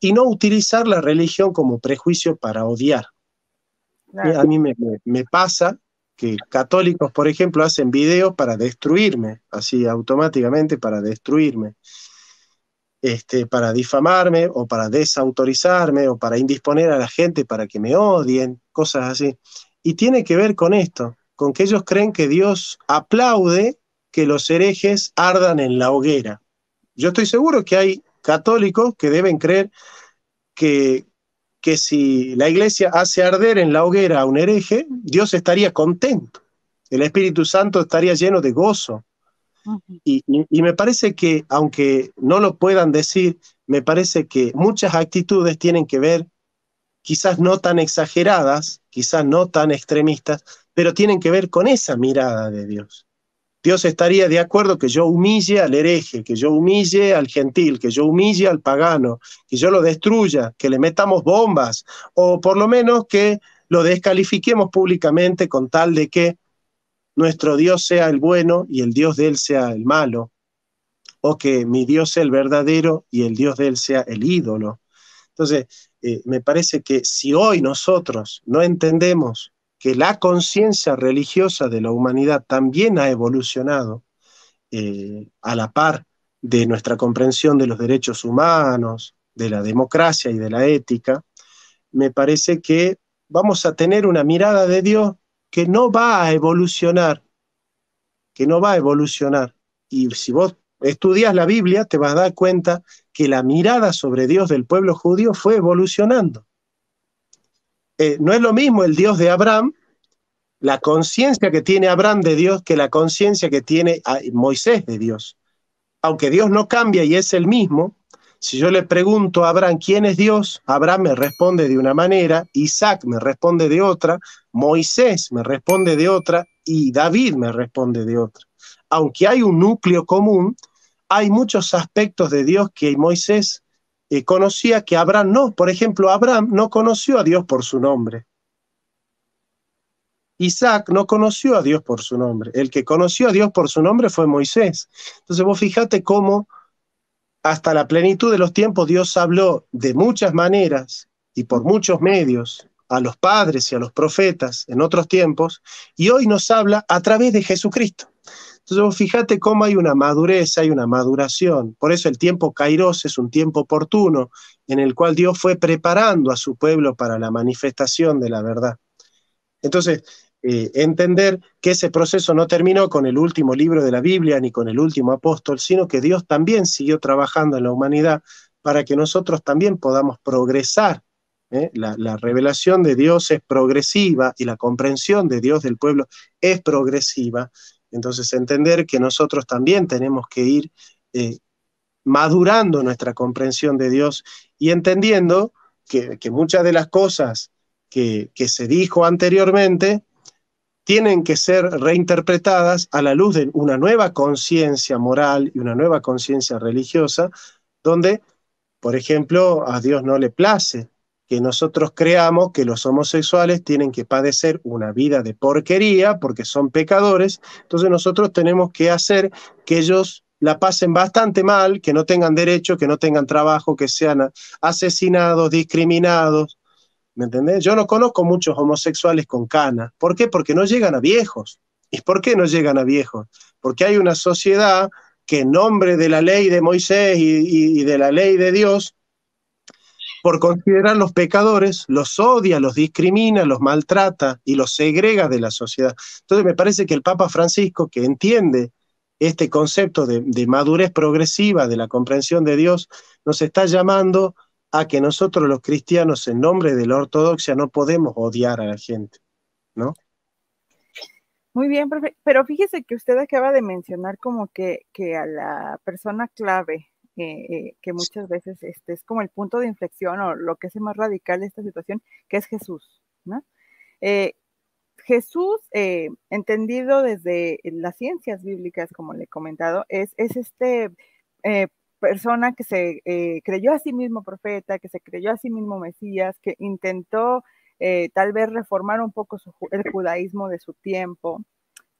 y no utilizar la religión como prejuicio para odiar. A mí me, pasa que católicos, por ejemplo, hacen videos para destruirme, así automáticamente para destruirme. Este, para difamarme o para desautorizarme o para indisponer a la gente para que me odien, cosas así. Y tiene que ver con esto, con que ellos creen que Dios aplaude que los herejes ardan en la hoguera. Yo estoy seguro que hay católicos que deben creer que, que si la iglesia hace arder en la hoguera a un hereje, Dios estaría contento, el Espíritu Santo estaría lleno de gozo, y, me parece que, aunque no lo puedan decir, me parece que muchas actitudes tienen que ver, quizás no tan exageradas, quizás no tan extremistas, pero tienen que ver con esa mirada de Dios. Dios estaría de acuerdo que yo humille al hereje, que yo humille al gentil, que yo humille al pagano, que yo lo destruya, que le metamos bombas, o por lo menos que lo descalifiquemos públicamente con tal de que nuestro Dios sea el bueno y el Dios de él sea el malo, o que mi Dios sea el verdadero y el Dios de él sea el ídolo. Entonces, eh, me parece que si hoy nosotros no entendemos que la conciencia religiosa de la humanidad también ha evolucionado eh, a la par de nuestra comprensión de los derechos humanos, de la democracia y de la ética, me parece que vamos a tener una mirada de Dios que no va a evolucionar, que no va a evolucionar. Y si vos estudias la Biblia, te vas a dar cuenta que la mirada sobre Dios del pueblo judío fue evolucionando. Eh, no es lo mismo el Dios de Abraham, la conciencia que tiene Abraham de Dios, que la conciencia que tiene ah, Moisés de Dios. Aunque Dios no cambia y es el mismo, si yo le pregunto a Abraham quién es Dios, Abraham me responde de una manera, Isaac me responde de otra, Moisés me responde de otra y David me responde de otra. Aunque hay un núcleo común, hay muchos aspectos de Dios que Moisés eh, conocía que Abraham no. Por ejemplo, Abraham no conoció a Dios por su nombre. Isaac no conoció a Dios por su nombre. El que conoció a Dios por su nombre fue Moisés. Entonces vos fíjate cómo hasta la plenitud de los tiempos Dios habló de muchas maneras y por muchos medios a los padres y a los profetas en otros tiempos, y hoy nos habla a través de Jesucristo. Entonces, fíjate cómo hay una madurez, hay una maduración. Por eso el tiempo Kairos es un tiempo oportuno en el cual Dios fue preparando a su pueblo para la manifestación de la verdad. Entonces, eh, entender que ese proceso no terminó con el último libro de la Biblia ni con el último apóstol, sino que Dios también siguió trabajando en la humanidad para que nosotros también podamos progresar. ¿eh? La, revelación de Dios es progresiva y la comprensión de Dios del pueblo es progresiva. Entonces, entender que nosotros también tenemos que ir eh, madurando nuestra comprensión de Dios y entendiendo que, muchas de las cosas que, se dijo anteriormente tienen que ser reinterpretadas a la luz de una nueva conciencia moral y una nueva conciencia religiosa, donde, por ejemplo, a Dios no le place que nosotros creamos que los homosexuales tienen que padecer una vida de porquería porque son pecadores, entonces nosotros tenemos que hacer que ellos la pasen bastante mal, que no tengan derecho, que no tengan trabajo, que sean asesinados, discriminados, ¿Me entendés? Yo no conozco muchos homosexuales con cana. ¿Por qué? Porque no llegan a viejos. ¿Y por qué no llegan a viejos? Porque hay una sociedad que en nombre de la ley de Moisés y, de la ley de Dios, por considerar los pecadores, los odia, los discrimina, los maltrata y los segrega de la sociedad. Entonces me parece que el Papa Francisco, que entiende este concepto de, de madurez progresiva, de la comprensión de Dios, nos está llamando a que nosotros los cristianos, en nombre de la ortodoxia, no podemos odiar a la gente, ¿no? Muy bien, pero fíjese que usted acaba de mencionar como que, a la persona clave, eh, eh, que muchas veces este, es como el punto de inflexión o lo que es más radical de esta situación, que es Jesús, ¿no? Eh, Jesús, entendido desde las ciencias bíblicas, como le he comentado, es, este persona que se eh, creyó a sí mismo profeta, que se creyó a sí mismo Mesías, que intentó eh, tal vez reformar un poco el judaísmo de su tiempo,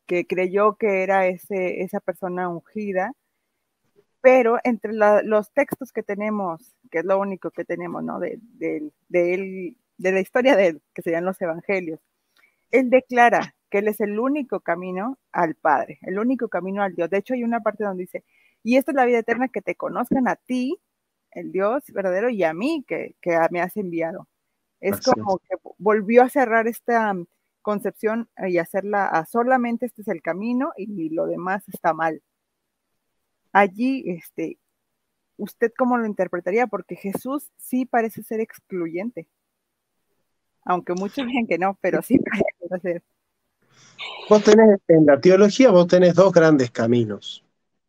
que creyó que era ese, esa persona ungida, pero entre los textos que tenemos, que es lo único que tenemos, ¿no? De, de, él, de la historia de él, que serían los evangelios, él declara que él es el único camino al Padre, el único camino al Dios. De hecho, hay una parte donde dice, y esta es la vida eterna, que te conozcan a ti, el Dios verdadero, y a mí, que, me has enviado. Es como que volvió a cerrar esta um, concepción eh, y hacerla a solamente este es el camino y lo demás está mal. Allí, este, ¿usted cómo lo interpretaría? Porque Jesús sí parece ser excluyente. Aunque muchos dicen que no, pero sí parece ser. Vos tenés, en la teología vos tenés dos grandes caminos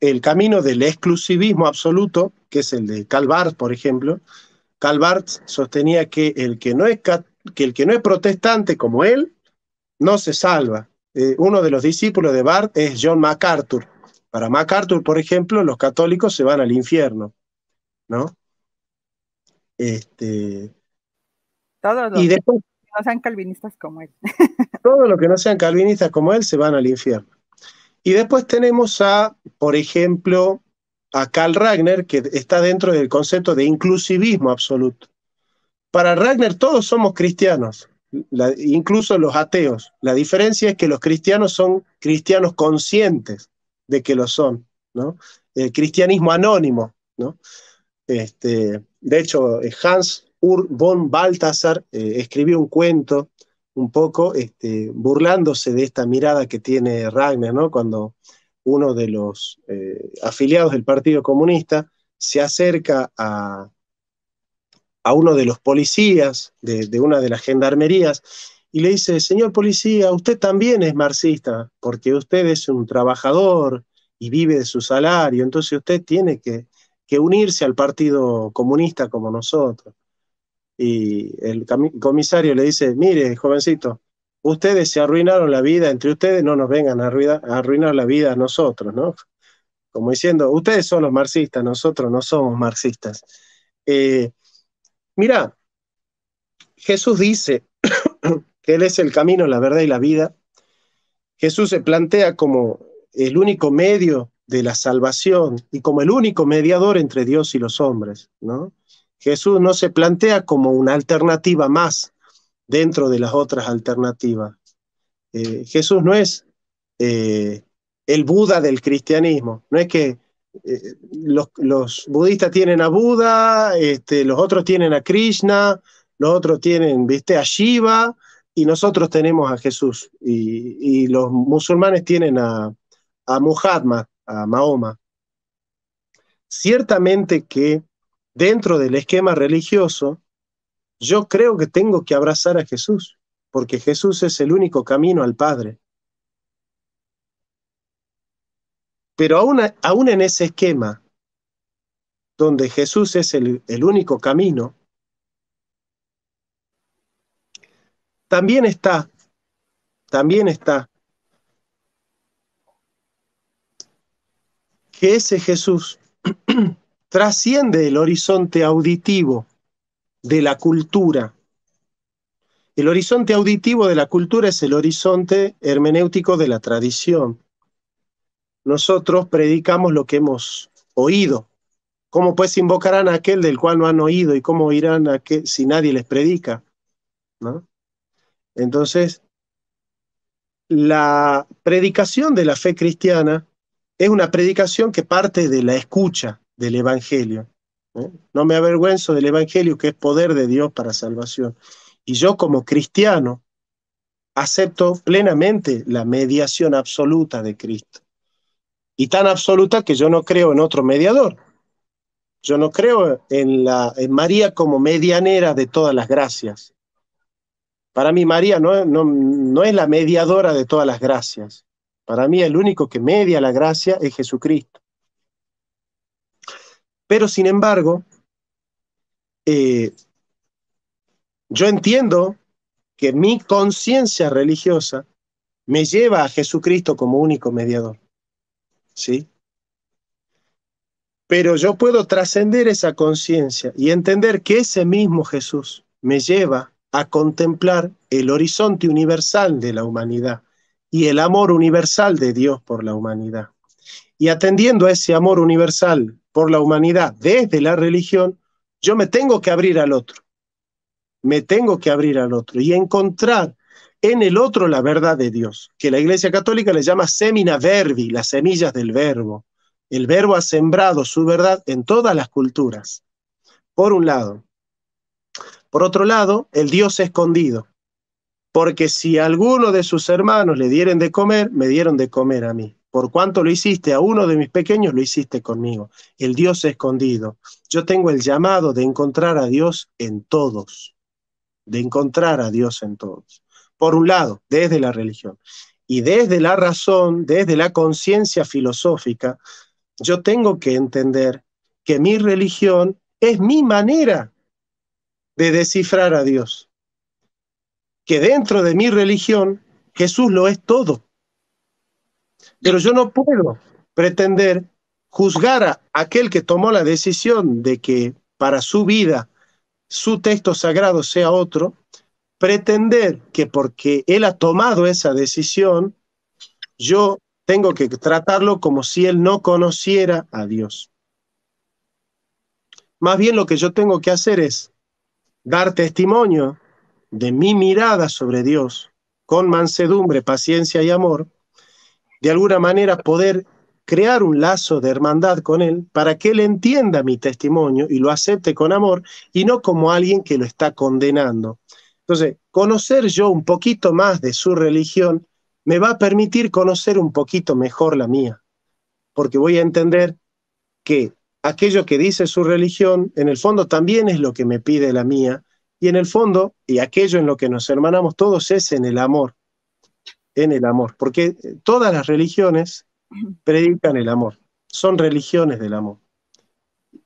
el camino del exclusivismo absoluto, que es el de Karl por ejemplo. Karl sostenía que el que no es, protestante como él, no se salva. Eh, uno de los discípulos de Barth es John MacArthur. Para MacArthur, por ejemplo, los católicos se van al infierno, ¿no? Este... Todos los que no sean calvinistas como él. todos los que no sean calvinistas como él se van al infierno. Y después tenemos a, por ejemplo, a Karl Ragner, que está dentro del concepto de inclusivismo absoluto. Para Ragner todos somos cristianos, incluso los ateos. La diferencia es que los cristianos son cristianos conscientes de que lo son, ¿no? El cristianismo anónimo, ¿no? Este, de hecho, Hans Ur von Balthasar eh, escribió un cuento un poco este, burlándose de esta mirada que tiene Ragnar, Cuando uno de los eh, afiliados del Partido Comunista se acerca a, a uno de los policías de, una de las gendarmerías y le dice, señor policía, usted también es marxista, porque usted es un trabajador y vive de su salario, entonces usted tiene que, que unirse al Partido Comunista como nosotros y el comisario le dice, mire, jovencito, ustedes se arruinaron la vida, entre ustedes no nos vengan a arruinar, la vida a nosotros, ¿no? Como diciendo, ustedes son los marxistas, nosotros no somos marxistas. Eh, mirá, Jesús dice que Él es el camino, la verdad y la vida. Jesús se plantea como el único medio de la salvación y como el único mediador entre Dios y los hombres, ¿no? Jesús no se plantea como una alternativa más dentro de las otras alternativas. Eh, Jesús no es eh, el Buda del cristianismo, no es que eh, los, budistas tienen a Buda, este, los otros tienen a Krishna, los otros tienen, viste, a Shiva, y nosotros tenemos a Jesús, y, los musulmanes tienen a, a a Mahoma. Ciertamente que dentro del esquema religioso, yo creo que tengo que abrazar a Jesús, porque Jesús es el único camino al Padre. Pero aún, en ese esquema, donde Jesús es el único camino, también está, también está, que ese Jesús trasciende el horizonte auditivo de la cultura. El horizonte auditivo de la cultura es el horizonte hermenéutico de la tradición. Nosotros predicamos lo que hemos oído. ¿Cómo pues invocarán a aquel del cual no han oído y cómo irán a que si nadie les predica? Entonces, la predicación de la fe cristiana es una predicación que parte de la escucha, del Evangelio. ¿eh? No me avergüenzo del Evangelio, que es poder de Dios para salvación. Y yo como cristiano acepto plenamente la mediación absoluta de Cristo. Y tan absoluta que yo no creo en otro mediador. Yo no creo en, la, en María como medianera de todas las gracias. Para mí María no, no es la mediadora de todas las gracias. Para mí el único que media la gracia es Jesucristo. Pero sin embargo, eh, yo entiendo que mi conciencia religiosa me lleva a Jesucristo como único mediador. ¿Sí? Pero yo puedo trascender esa conciencia y entender que ese mismo Jesús me lleva a contemplar el horizonte universal de la humanidad y el amor universal de Dios por la humanidad. Y atendiendo a ese amor universal por la humanidad desde la religión, yo me tengo que abrir al otro. Me tengo que abrir al otro y encontrar en el otro la verdad de Dios, que la Iglesia Católica le llama semina verbi, las semillas del verbo. El verbo ha sembrado su verdad en todas las culturas, por un lado. Por otro lado, el Dios escondido, porque si alguno de sus hermanos le dieron de comer, me dieron de comer a mí por cuanto lo hiciste a uno de mis pequeños, lo hiciste conmigo. El Dios escondido. Yo tengo el llamado de encontrar a Dios en todos, de encontrar a Dios en todos. Por un lado, desde la religión. Y desde la razón, desde la conciencia filosófica, yo tengo que entender que mi religión es mi manera de descifrar a Dios. Que dentro de mi religión, Jesús lo es todo pero yo no puedo pretender juzgar a aquel que tomó la decisión de que para su vida su texto sagrado sea otro, pretender que porque él ha tomado esa decisión, yo tengo que tratarlo como si él no conociera a Dios. Más bien lo que yo tengo que hacer es dar testimonio de mi mirada sobre Dios con mansedumbre, paciencia y amor, de alguna manera poder crear un lazo de hermandad con él para que él entienda mi testimonio y lo acepte con amor y no como alguien que lo está condenando. Entonces, conocer yo un poquito más de su religión me va a permitir conocer un poquito mejor la mía, porque voy a entender que aquello que dice su religión en el fondo también es lo que me pide la mía y en el fondo, y aquello en lo que nos hermanamos todos es en el amor en el amor, porque eh, todas las religiones predican el amor, son religiones del amor.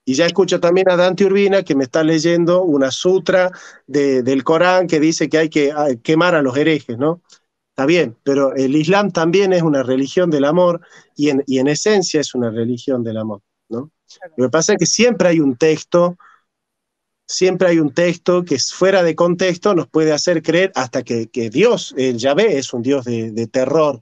Y ya escucho también a Dante Urbina que me está leyendo una sutra del Corán que dice que hay que quemar a los herejes, ¿no? Está bien, pero el Islam también es una religión del amor y en, y en esencia es una religión del amor, ¿no? Lo que pasa es que siempre hay un texto siempre hay un texto que fuera de contexto nos puede hacer creer hasta que, Dios, el eh, Yahvé, es un Dios de, terror.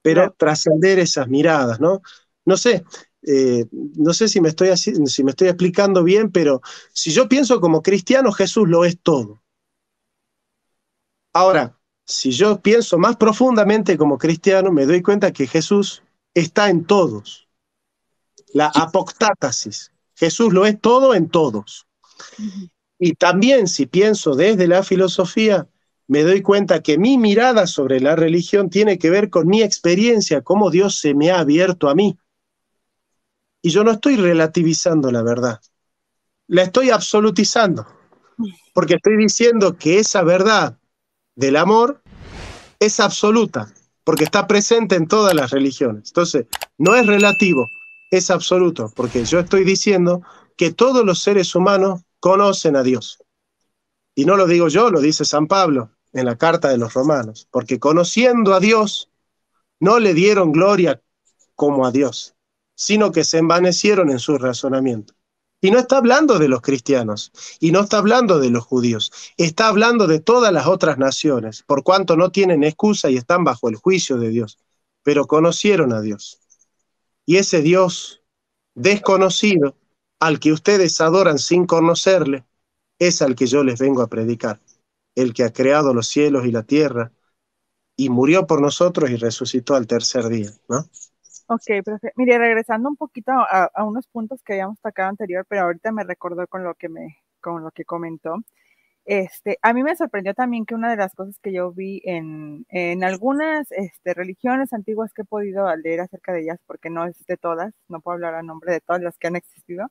Pero trascender esas miradas, ¿no? No sé, eh, no sé si me, estoy si me estoy explicando bien, pero si yo pienso como cristiano, Jesús lo es todo. Ahora, si yo pienso más profundamente como cristiano, me doy cuenta que Jesús está en todos. La apoctátasis. Jesús lo es todo en todos. Y también si pienso desde la filosofía, me doy cuenta que mi mirada sobre la religión tiene que ver con mi experiencia, cómo Dios se me ha abierto a mí. Y yo no estoy relativizando la verdad, la estoy absolutizando, porque estoy diciendo que esa verdad del amor es absoluta, porque está presente en todas las religiones. Entonces, no es relativo, es absoluto, porque yo estoy diciendo que todos los seres humanos conocen a Dios. Y no lo digo yo, lo dice San Pablo en la carta de los romanos, porque conociendo a Dios, no le dieron gloria como a Dios, sino que se envanecieron en su razonamiento. Y no está hablando de los cristianos, y no está hablando de los judíos, está hablando de todas las otras naciones, por cuanto no tienen excusa y están bajo el juicio de Dios, pero conocieron a Dios. Y ese Dios desconocido al que ustedes adoran sin conocerle, es al que yo les vengo a predicar, el que ha creado los cielos y la tierra y murió por nosotros y resucitó al tercer día, ¿no? Ok, profe. Mire, regresando un poquito a, a unos puntos que habíamos tocado anterior, pero ahorita me recordó con lo que me, con lo que comentó. Este, a mí me sorprendió también que una de las cosas que yo vi en, en algunas este, religiones antiguas que he podido leer acerca de ellas, porque no es de todas, no puedo hablar a nombre de todas las que han existido,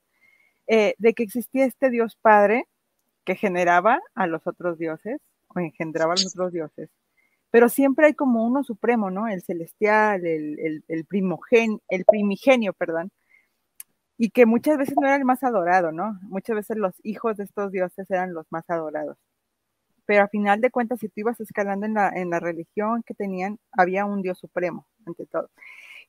eh, de que existía este Dios Padre que generaba a los otros dioses o engendraba a los otros dioses. Pero siempre hay como uno supremo, ¿no? El celestial, el, el primigenio, perdón, y que muchas veces no era el más adorado, ¿no? Muchas veces los hijos de estos dioses eran los más adorados. Pero a final de cuentas, si tú ibas escalando en la, religión que tenían, había un dios supremo ante todo.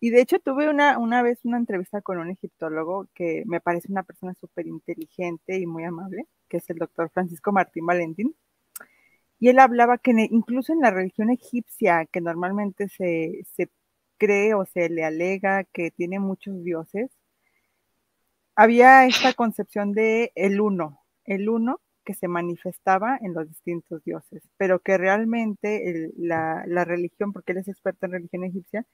Y de hecho tuve una, una vez una entrevista con un egiptólogo que me parece una persona súper inteligente y muy amable, que es el doctor Francisco Martín Valentín. Y él hablaba que e, incluso en la religión egipcia, que normalmente se, se cree o se le alega que tiene muchos dioses, había esta concepción de el uno, el uno que se manifestaba en los distintos dioses, pero que realmente la, religión, porque él es experto en religión egipcia,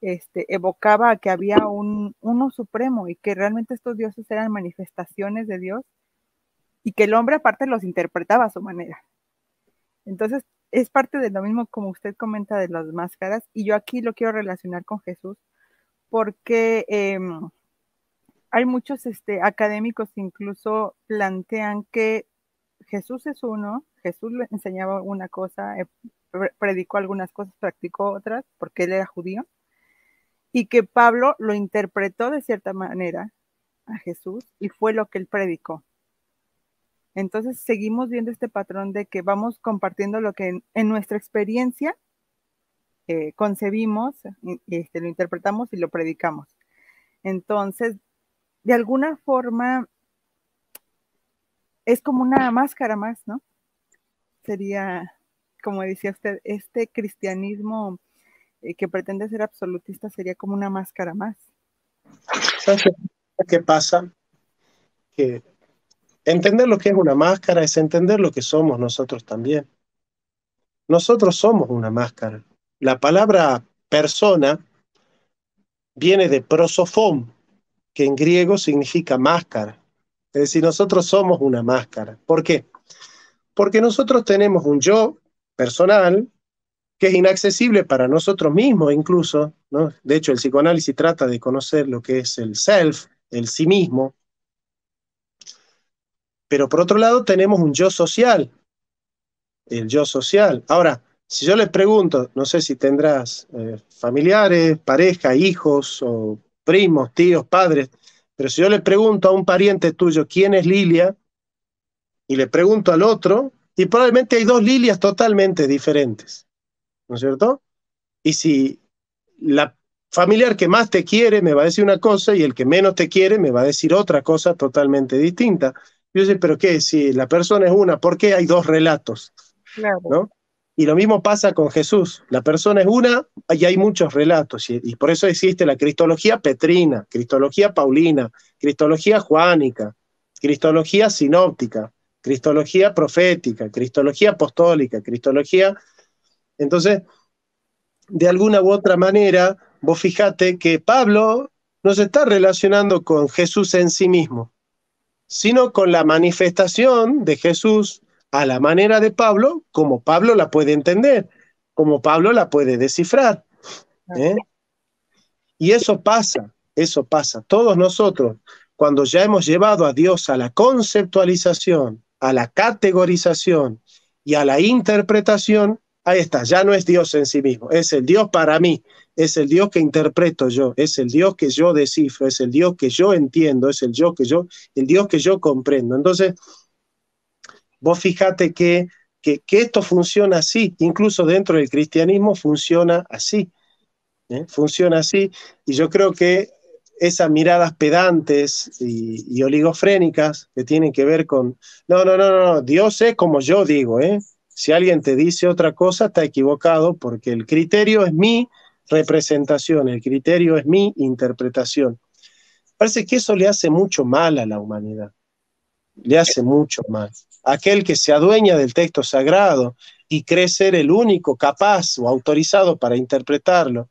este, evocaba que había un uno supremo y que realmente estos dioses eran manifestaciones de Dios y que el hombre aparte los interpretaba a su manera. Entonces, es parte de lo mismo como usted comenta de las máscaras y yo aquí lo quiero relacionar con Jesús porque... Em, hay muchos este, académicos que incluso plantean que Jesús es uno, Jesús le enseñaba una cosa, eh, predicó algunas cosas, practicó otras, porque él era judío, y que Pablo lo interpretó de cierta manera a Jesús y fue lo que él predicó. Entonces seguimos viendo este patrón de que vamos compartiendo lo que en, nuestra experiencia eh, concebimos, este, lo interpretamos y lo predicamos. Entonces, de alguna forma es como una máscara más, ¿no? Sería, como decía usted, este cristianismo eh, que pretende ser absolutista sería como una máscara más. qué pasa? Que entender lo que es una máscara es entender lo que somos nosotros también. Nosotros somos una máscara. La palabra persona viene de prosofón, que en griego significa máscara. Es decir, nosotros somos una máscara. ¿Por qué? Porque nosotros tenemos un yo personal que es inaccesible para nosotros mismos incluso. De hecho, el psicoanálisis trata de conocer lo que es el self, el sí mismo. Pero por otro lado tenemos un yo social, el yo social. Ahora, si yo les pregunto, no sé si tendrás eh, familiares, pareja, hijos o primos, tíos, padres. Pero si yo le pregunto a un pariente tuyo quién es Lilia, y le pregunto al otro, y probablemente hay dos Lilias totalmente diferentes, ¿no es cierto? Y si la familiar que más te quiere me va a decir una cosa y el que menos te quiere me va a decir otra cosa totalmente distinta. Yo sé, pero ¿qué? Si la persona es una, ¿por qué hay dos relatos? Claro. Y lo mismo pasa con Jesús. La persona es una y hay muchos relatos. Y, por eso existe la cristología petrina, cristología paulina, cristología juánica, cristología sinóptica, cristología profética, cristología apostólica, cristología... Entonces, de alguna u otra manera, vos fijate que Pablo no se está relacionando con Jesús en sí mismo, sino con la manifestación de Jesús a la manera de Pablo, como Pablo la puede entender, como Pablo la puede descifrar. ¿eh? Y eso pasa, eso pasa. Todos nosotros, cuando ya hemos llevado a Dios a la conceptualización, a la categorización y a la interpretación, ahí está, ya no es Dios en sí mismo, es el Dios para mí, es el Dios que interpreto yo, es el Dios que yo descifro, es el Dios que yo entiendo, es el Dios que yo, el Dios que yo comprendo. Entonces, Vos fijate que, esto funciona así, incluso dentro del cristianismo funciona así. ¿eh? Funciona así. Y yo creo que esas miradas pedantes y, oligofrénicas que tienen que ver con, no, no, no, no, Dios es como yo digo, ¿eh? Si alguien te dice otra cosa, está equivocado porque el criterio es mi representación, el criterio es mi interpretación. Parece que eso le hace mucho mal a la humanidad, le hace mucho mal aquel que se adueña del texto sagrado y cree ser el único capaz o autorizado para interpretarlo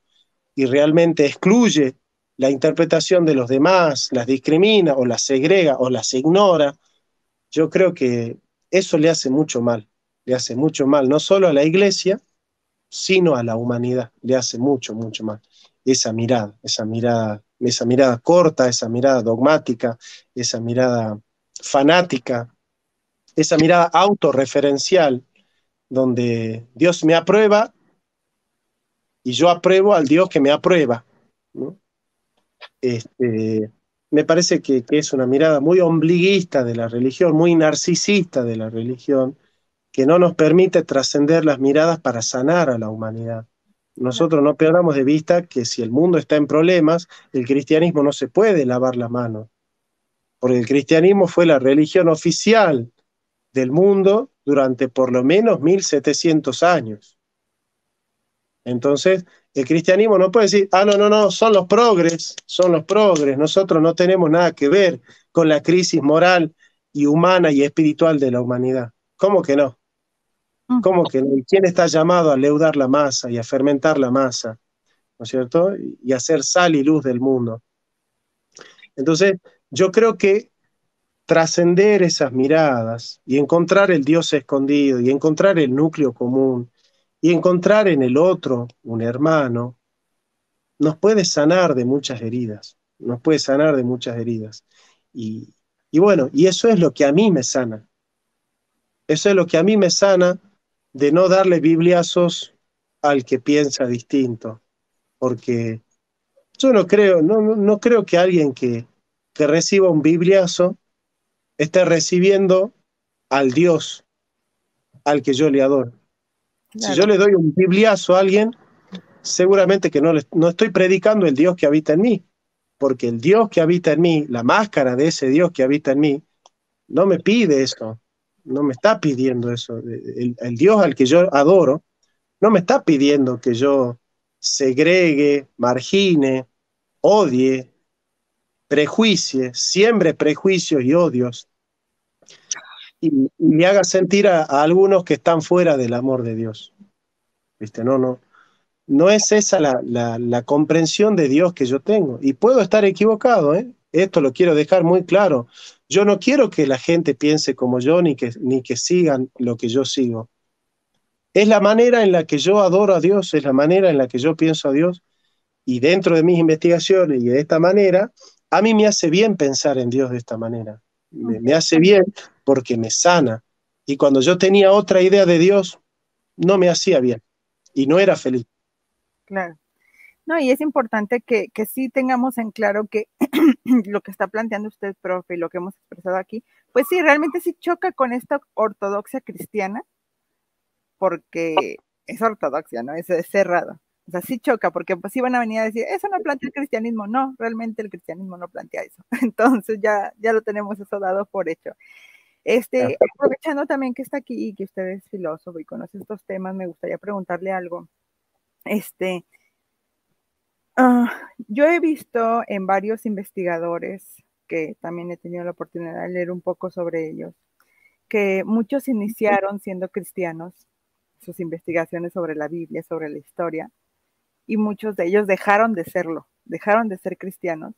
y realmente excluye la interpretación de los demás, las discrimina o las segrega o las ignora, yo creo que eso le hace mucho mal, le hace mucho mal no solo a la iglesia, sino a la humanidad, le hace mucho, mucho mal esa mirada, esa mirada, esa mirada corta, esa mirada dogmática, esa mirada fanática, esa mirada autorreferencial, donde Dios me aprueba y yo apruebo al Dios que me aprueba. Este, me parece que, que, es una mirada muy ombliguista de la religión, muy narcisista de la religión, que no nos permite trascender las miradas para sanar a la humanidad. Nosotros no perdamos de vista que si el mundo está en problemas, el cristianismo no se puede lavar la mano, porque el cristianismo fue la religión oficial del mundo durante por lo menos 1700 años. Entonces, el cristianismo no puede decir, ah, no, no, no, son los progres, son los progres, nosotros no tenemos nada que ver con la crisis moral y humana y espiritual de la humanidad. ¿Cómo que no? Mm. ¿Cómo que no? quién está llamado a leudar la masa y a fermentar la masa? ¿No es cierto? Y hacer sal y luz del mundo. Entonces, yo creo que trascender esas miradas y encontrar el Dios escondido y encontrar el núcleo común y encontrar en el otro un hermano, nos puede sanar de muchas heridas, nos puede sanar de muchas heridas. Y, bueno, y eso es lo que a mí me sana. Eso es lo que a mí me sana de no darle bibliazos al que piensa distinto, porque yo no creo, no, creo que alguien que, que reciba un bibliazo esté recibiendo al Dios al que yo le adoro. Si yo le doy un bibliazo a alguien, seguramente que no, no estoy predicando el Dios que habita en mí, porque el Dios que habita en mí, la máscara de ese Dios que habita en mí, no me pide eso, no me está pidiendo eso. el Dios al que yo adoro no me está pidiendo que yo segregue, margine, odie, prejuicios siempre prejuicios y odios y, me haga sentir a, algunos que están fuera del amor de Dios. ¿Viste? No, no. No es esa la, comprensión de Dios que yo tengo. Y puedo estar equivocado, ¿eh? Esto lo quiero dejar muy claro. Yo no quiero que la gente piense como yo ni que, ni que sigan lo que yo sigo. Es la manera en la que yo adoro a Dios, es la manera en la que yo pienso a Dios. Y dentro de mis investigaciones y de esta manera, a mí me hace bien pensar en Dios de esta manera. Me, hace bien porque me sana. Y cuando yo tenía otra idea de Dios, no me hacía bien y no era feliz. Claro. No, y es importante que, sí tengamos en claro que lo que está planteando usted, profe, y lo que hemos expresado aquí, pues sí, realmente sí choca con esta ortodoxia cristiana, porque es ortodoxia, ¿no? Es cerrada. O sea, sí choca, porque pues sí van a venir a decir, eso no plantea el cristianismo. No, realmente el cristianismo no plantea eso. Entonces ya, ya lo tenemos eso dado por hecho. Este, aprovechando también que está aquí y que usted es filósofo y conoce estos temas, me gustaría preguntarle algo. Este, ah, yo he visto en varios investigadores que también he tenido la oportunidad de leer un poco sobre ellos, que muchos iniciaron siendo cristianos, sus investigaciones sobre la Biblia, sobre la historia, y muchos de ellos dejaron de serlo, dejaron de ser cristianos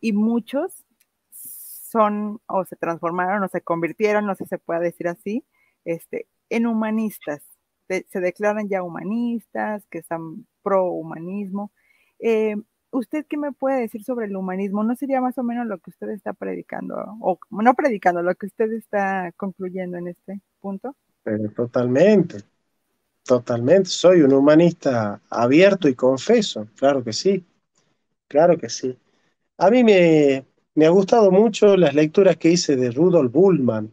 y muchos son o se transformaron o se convirtieron, no sé si se puede decir así, este, en humanistas. se declaran ya humanistas, que están pro humanismo. Eh, ¿Usted qué me puede decir sobre el humanismo? ¿No sería más o menos lo que usted está predicando, o no predicando, lo que usted está concluyendo en este punto? Eh, totalmente, Totalmente, soy un humanista abierto y confeso, claro que sí, claro que sí. A mí me, ha gustado mucho las lecturas que hice de Rudolf Bullman,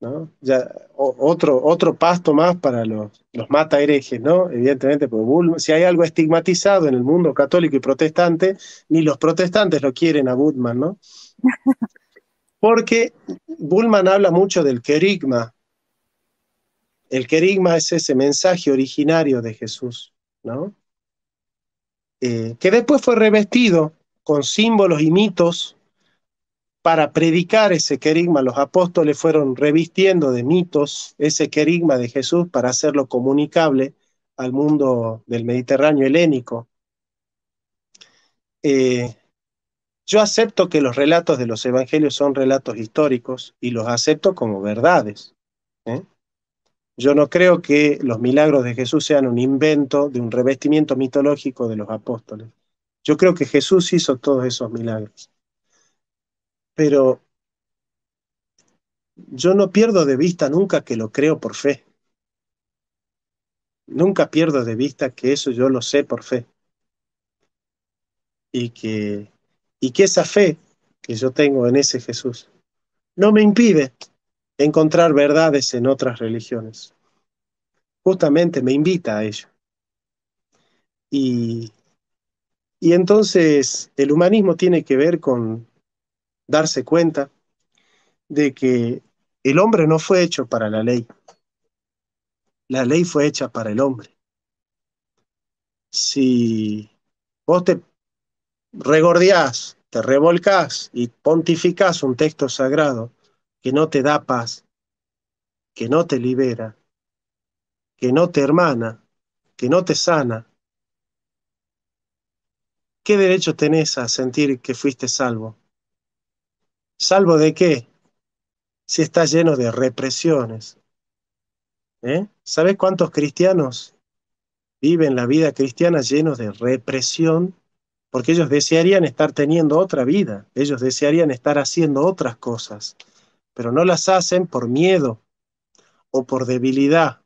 ¿no? Ya, otro, pasto más para los, los mata herejes, ¿no? Evidentemente, porque si hay algo estigmatizado en el mundo católico y protestante, ni los protestantes lo quieren a Bullman, ¿no? Porque Bullman habla mucho del querigma, el querigma es ese mensaje originario de Jesús, ¿no? Eh, que después fue revestido con símbolos y mitos para predicar ese querigma. Los apóstoles fueron revistiendo de mitos ese querigma de Jesús para hacerlo comunicable al mundo del Mediterráneo helénico. Eh, yo acepto que los relatos de los evangelios son relatos históricos y los acepto como verdades. ¿eh? Yo no creo que los milagros de Jesús sean un invento de un revestimiento mitológico de los apóstoles. Yo creo que Jesús hizo todos esos milagros. Pero yo no pierdo de vista nunca que lo creo por fe. Nunca pierdo de vista que eso yo lo sé por fe. Y que, y que esa fe que yo tengo en ese Jesús no me impide encontrar verdades en otras religiones. Justamente me invita a ello. Y, y entonces el humanismo tiene que ver con darse cuenta de que el hombre no fue hecho para la ley. La ley fue hecha para el hombre. Si vos te regordeás, te revolcás y pontificás un texto sagrado, que no te da paz, que no te libera, que no te hermana, que no te sana. ¿Qué derecho tenés a sentir que fuiste salvo? ¿Salvo de qué? Si está lleno de represiones. ¿Eh? ¿Sabes cuántos cristianos viven la vida cristiana llenos de represión? Porque ellos desearían estar teniendo otra vida, ellos desearían estar haciendo otras cosas pero no las hacen por miedo o por debilidad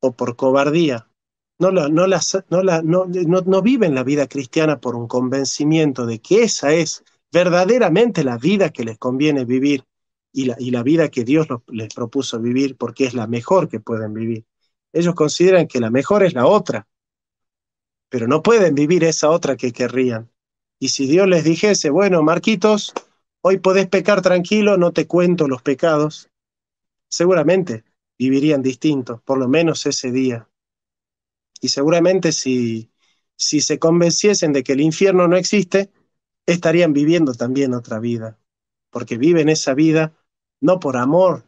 o por cobardía. No, no, las, no, no, viven la vida cristiana por un convencimiento de que esa es verdaderamente la vida que les conviene vivir y la, y la vida que Dios les propuso vivir porque es la mejor que pueden vivir. Ellos consideran que la mejor es la otra, pero no pueden vivir esa otra que querrían. Y si Dios les dijese, bueno, Marquitos, Hoy podés pecar tranquilo, no te cuento los pecados. Seguramente vivirían distintos, por lo menos ese día. Y seguramente si, si se convenciesen de que el infierno no existe, estarían viviendo también otra vida, porque viven esa vida no por amor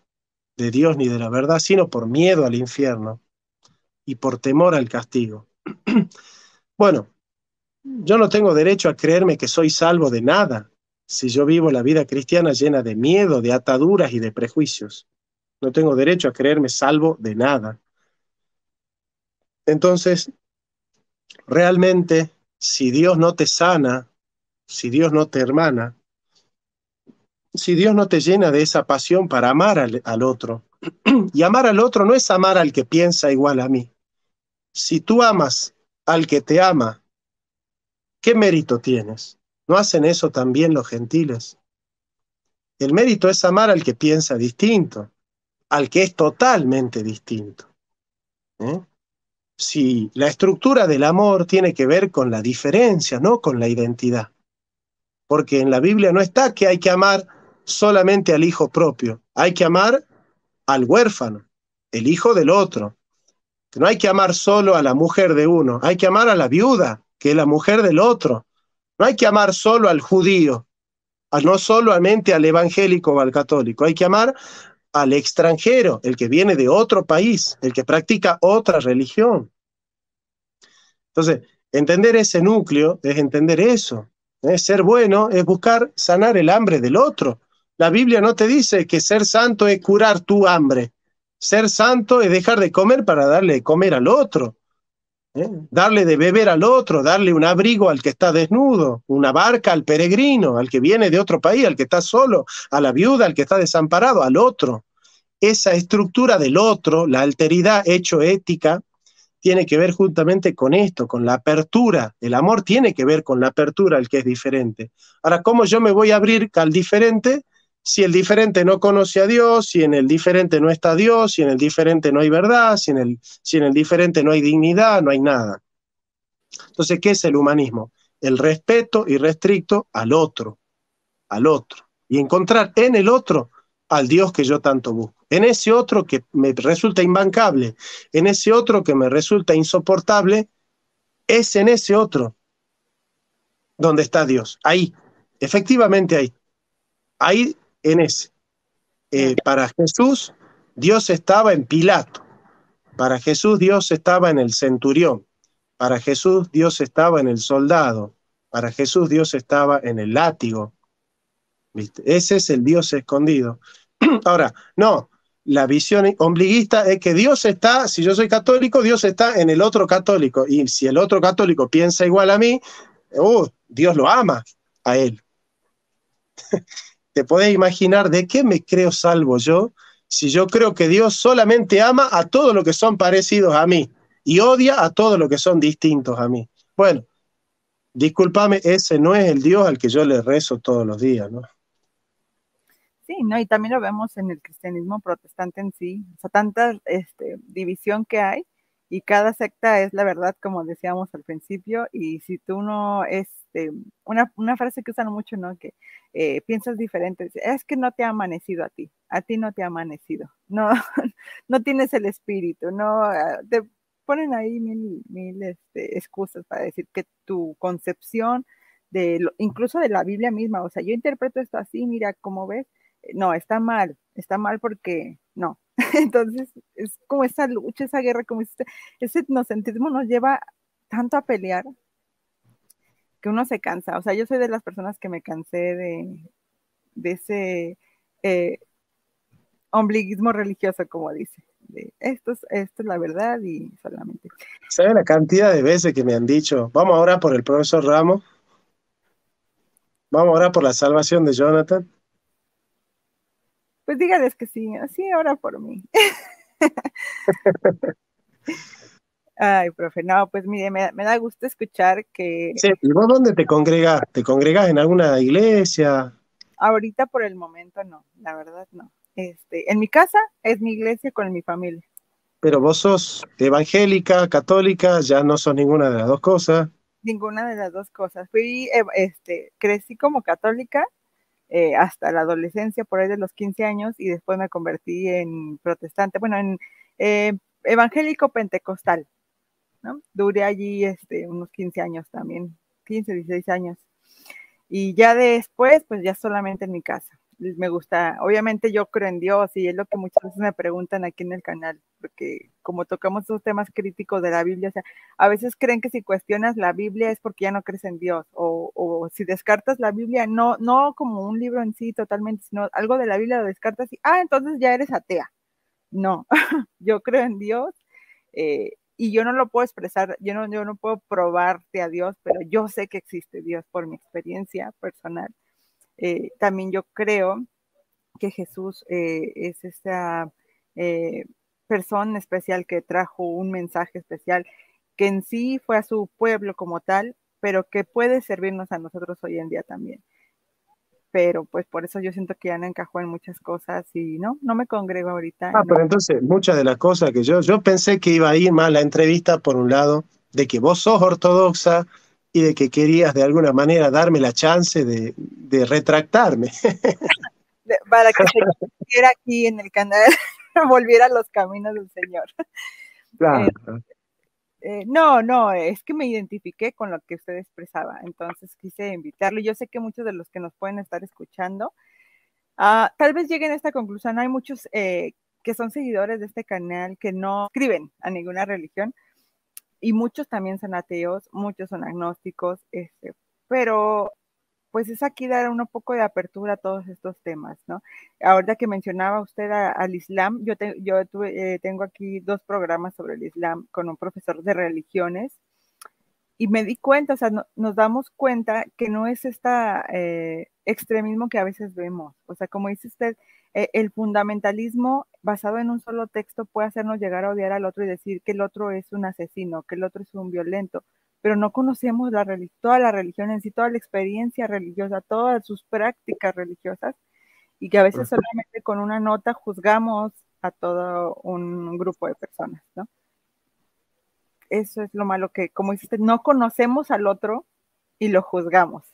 de Dios ni de la verdad, sino por miedo al infierno y por temor al castigo. bueno, yo no tengo derecho a creerme que soy salvo de nada, si yo vivo la vida cristiana llena de miedo, de ataduras y de prejuicios. No tengo derecho a creerme salvo de nada. Entonces, realmente, si Dios no te sana, si Dios no te hermana, si Dios no te llena de esa pasión para amar al, otro, y amar al otro no es amar al que piensa igual a mí. Si tú amas al que te ama, ¿qué mérito tienes? ¿No hacen eso también los gentiles? El mérito es amar al que piensa distinto, al que es totalmente distinto. ¿eh? Si la estructura del amor tiene que ver con la diferencia, no con la identidad. Porque en la Biblia no está que hay que amar solamente al hijo propio, hay que amar al huérfano, el hijo del otro. No hay que amar solo a la mujer de uno, hay que amar a la viuda, que es la mujer del otro. No hay que amar solo al judío, ah, no solamente al evangélico o al católico, hay que amar al extranjero, el que viene de otro país, el que practica otra religión. Entonces, entender ese núcleo es entender eso. Es ¿eh? Ser bueno es buscar sanar el hambre del otro. La Biblia no te dice que ser santo es curar tu hambre. Ser santo es dejar de comer para darle de comer al otro. ¿Eh? darle de beber al otro, darle un abrigo al que está desnudo, una barca al peregrino, al que viene de otro país, al que está solo, a la viuda, al que está desamparado, al otro. Esa estructura del otro, la alteridad hecho ética, tiene que ver justamente con esto, con la apertura. El amor tiene que ver con la apertura al que es diferente. Ahora, ¿cómo yo me voy a abrir al diferente? si el diferente no conoce a Dios, si en el diferente no está Dios, si en el diferente no hay verdad, si en el, si en el diferente no hay dignidad, no hay nada. Entonces, ¿qué es el humanismo? El respeto irrestricto al otro, al otro. Y encontrar en el otro al Dios que yo tanto busco. En ese otro que me resulta imbancable, en ese otro que me resulta insoportable, es en ese otro donde está Dios. Ahí, efectivamente ahí. Ahí en ese. Eh, para Jesús, Dios estaba en Pilato. Para Jesús, Dios estaba en el centurión. Para Jesús, Dios estaba en el soldado. Para Jesús, Dios estaba en el látigo. Ese es el Dios escondido. Ahora, no, la visión ombliguista es que Dios está, si yo soy católico, Dios está en el otro católico. Y si el otro católico piensa igual a mí, uh, Dios lo ama a él. ¿Te puedes imaginar de qué me creo salvo yo si yo creo que Dios solamente ama a todos los que son parecidos a mí y odia a todos los que son distintos a mí? Bueno, discúlpame, ese no es el Dios al que yo le rezo todos los días, ¿no? Sí, ¿no? Y también lo vemos en el cristianismo protestante en sí, o sea, tanta este, división que hay, y cada secta es la verdad, como decíamos al principio, y si tú no, este, una, frase que usan mucho, ¿no? Que eh, piensas diferente, es que no te ha amanecido a ti, a ti no te ha amanecido, no, no tienes el espíritu, no, ah, te ponen ahí mil, mil este, excusas para decir que tu concepción de incluso de la Biblia misma, o sea, yo interpreto esto así, mira, como ves, eh, no, está mal, está mal porque no, Entonces, es como esa lucha, esa guerra, como ese, ese nos lleva tanto a pelear que uno se cansa. O sea, yo soy de las personas que me cansé de, ese eh, ombliguismo religioso, como dice. esto, es, esto es la verdad y solamente. ¿Sabe la cantidad de veces que me han dicho, vamos ahora por el profesor Ramos? Vamos ahora por la salvación de Jonathan. Pues dígales que sí, así ahora por mí. Ay, profe, no, pues mire, me, da gusto escuchar que... ¿y vos dónde te congregas? ¿Te congregas en alguna iglesia? Ahorita por el momento no, la verdad no. Este, en mi casa es mi iglesia con mi familia. Pero vos sos evangélica, católica, ya no sos ninguna de las dos cosas. Ninguna de las dos cosas. Fui, eh, este, crecí como católica eh, hasta la adolescencia, por ahí de los 15 años, y después me convertí en protestante, bueno, en eh, evangélico pentecostal, ¿no? Duré allí este, unos 15 años también, 15, 16 años. Y ya después, pues ya solamente en mi casa me gusta, obviamente yo creo en Dios y es lo que muchas veces me preguntan aquí en el canal, porque como tocamos esos temas críticos de la Biblia, o sea, a veces creen que si cuestionas la Biblia es porque ya no crees en Dios, o, o si descartas la Biblia, no, no como un libro en sí totalmente, sino algo de la Biblia lo descartas y, ah, entonces ya eres atea. No, yo creo en Dios. Eh, y yo no lo puedo expresar, yo no, yo no puedo probarte a Dios, pero yo sé que existe Dios por mi experiencia personal. Eh, también yo creo que Jesús eh, es esta eh, persona especial que trajo un mensaje especial que en sí fue a su pueblo como tal, pero que puede servirnos a nosotros hoy en día también. Pero pues por eso yo siento que ya no encajó en muchas cosas y no, no me congrego ahorita. Ah, pero entonces muchas de las cosas que yo, yo pensé que iba a ir más la entrevista por un lado, de que vos sos ortodoxa, y de que querías de alguna manera darme la chance de, retractarme. Para que se quiera aquí en el canal, volviera a los caminos del Señor. Eh, eh, no, no, es que me identifiqué con lo que usted expresaba, entonces quise invitarlo. Yo sé que muchos de los que nos pueden estar escuchando, ah, tal vez lleguen a esta conclusión. Hay muchos eh, que son seguidores de este canal que no escriben a ninguna religión, y muchos también son ateos, muchos son agnósticos, este, pero pues es aquí dar un poco de apertura a todos estos temas, ¿no? Ahorita que mencionaba usted al Islam, yo, yo tuve, eh, tengo aquí dos programas sobre el Islam con un profesor de religiones y me di cuenta, o sea, nos damos cuenta que no es este extremismo que a veces vemos, o sea, como dice usted, eh, el fundamentalismo basado en un solo texto puede hacernos llegar a odiar al otro y decir que el otro es un asesino, que el otro es un violento, pero no conocemos la, toda la religión en sí, toda la experiencia religiosa, todas sus prácticas religiosas, y que a veces solamente con una nota juzgamos a todo un grupo de personas, Eso es lo malo que, como dices, no conocemos al otro y lo juzgamos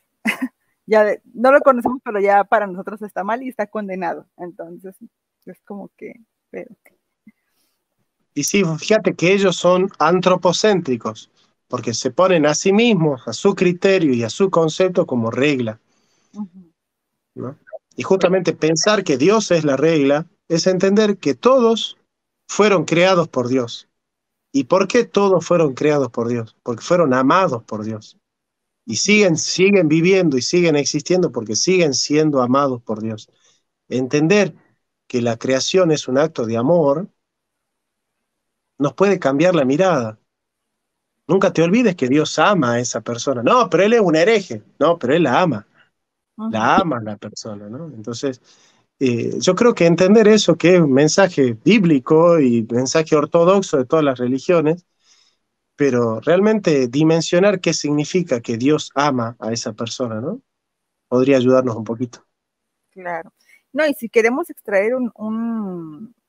no lo conocemos, pero ya para nosotros está mal y está condenado. Entonces, es como que... Y sí, fíjate que ellos son antropocéntricos, porque se ponen a sí mismos, a su criterio y a su concepto como regla. Y justamente pensar que Dios es la regla es entender que todos fueron creados por Dios. ¿Y por qué todos fueron creados por Dios? Porque fueron amados por Dios y siguen, siguen viviendo y siguen existiendo porque siguen siendo amados por Dios. Entender que la creación es un acto de amor nos puede cambiar la mirada. Nunca te olvides que Dios ama a esa persona. No, pero él es un hereje. No, pero él la ama. La ama la persona, ¿no? Entonces, eh, yo creo que entender eso, que es un mensaje bíblico y mensaje ortodoxo de todas las religiones, pero realmente dimensionar qué significa que Dios ama a esa persona, ¿no? Podría ayudarnos un poquito. Claro. No, y si queremos extraer un,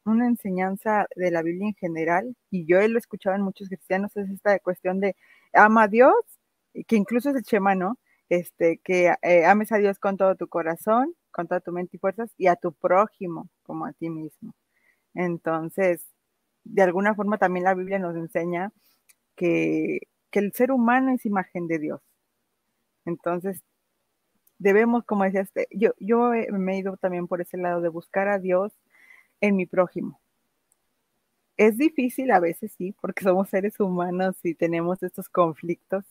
una enseñanza de la Biblia en general, y yo lo he escuchado en muchos cristianos, es esta cuestión de ama a Dios, que incluso es el Shema, ¿no? Este, que eh, ames a Dios con todo tu corazón, con toda tu mente y fuerzas, y a tu prójimo como a ti mismo. Entonces, de alguna forma también la Biblia nos enseña que, el ser humano es imagen de Dios. Entonces, debemos, como decías, yo, yo eh, me he ido también por ese lado de buscar a Dios en mi prójimo. Es difícil a veces, sí, porque somos seres humanos y tenemos estos conflictos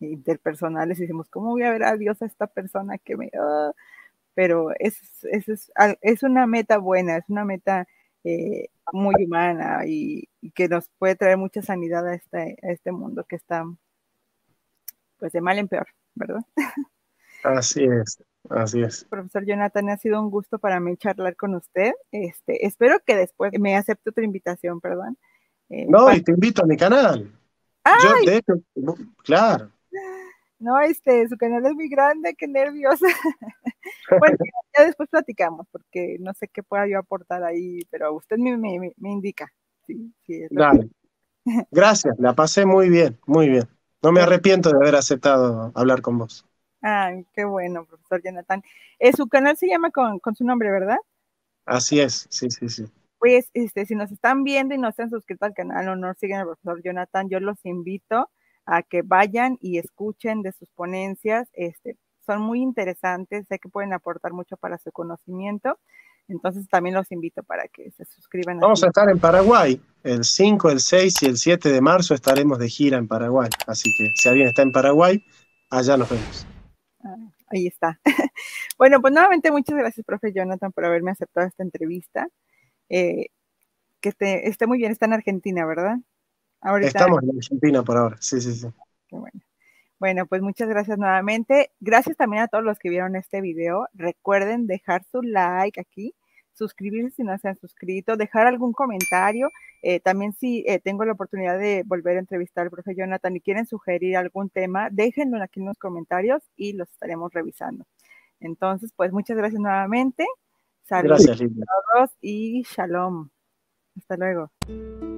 interpersonales y decimos, ¿cómo voy a ver a Dios a esta persona que me... Oh?". Pero es, es, es, es, una meta buena, es una meta eh, muy humana y, que nos puede traer mucha sanidad este, a este, mundo que está pues de mal en peor, ¿verdad? Así es. Así es. Profesor Jonathan, ha sido un gusto para mí charlar con usted. Este, espero que después me acepte otra invitación, perdón. Eh, no, y te invito a mi canal. claro, no, este, su canal es muy grande, qué nerviosa. bueno, ya después platicamos, porque no sé qué pueda yo aportar ahí, pero usted me, indica. Gracias, la pasé muy bien, muy bien. No me arrepiento de haber aceptado hablar con vos. Ah, qué bueno, profesor Jonathan. Eh, su canal se llama con, con su nombre, ¿verdad? Así es, sí, sí, sí pues este, si nos están viendo y no se han suscrito al canal o no siguen al profesor Jonathan, yo los invito a que vayan y escuchen de sus ponencias. Este, son muy interesantes, sé que pueden aportar mucho para su conocimiento. Entonces también los invito para que se suscriban. Vamos a estar en Paraguay. El 5, el 6 y el 7 de marzo estaremos de gira en Paraguay. Así que si alguien está en Paraguay, allá nos vemos. Ah, ahí está. bueno, pues nuevamente muchas gracias, profe Jonathan, por haberme aceptado esta entrevista. Eh, que esté muy bien, está en Argentina, ¿verdad? Ahorita. Estamos en Argentina por ahora, sí, sí, sí. Qué bueno. Bueno, pues muchas gracias nuevamente. Gracias también a todos los que vieron este video. Recuerden dejar su like aquí, suscribirse si no se han suscrito, dejar algún comentario. Eh, también si eh, tengo la oportunidad de volver a entrevistar al profe Jonathan y quieren sugerir algún tema, déjenlo aquí en los comentarios y los estaremos revisando. Entonces, pues muchas gracias nuevamente. Saludos a todos y shalom. Hasta luego.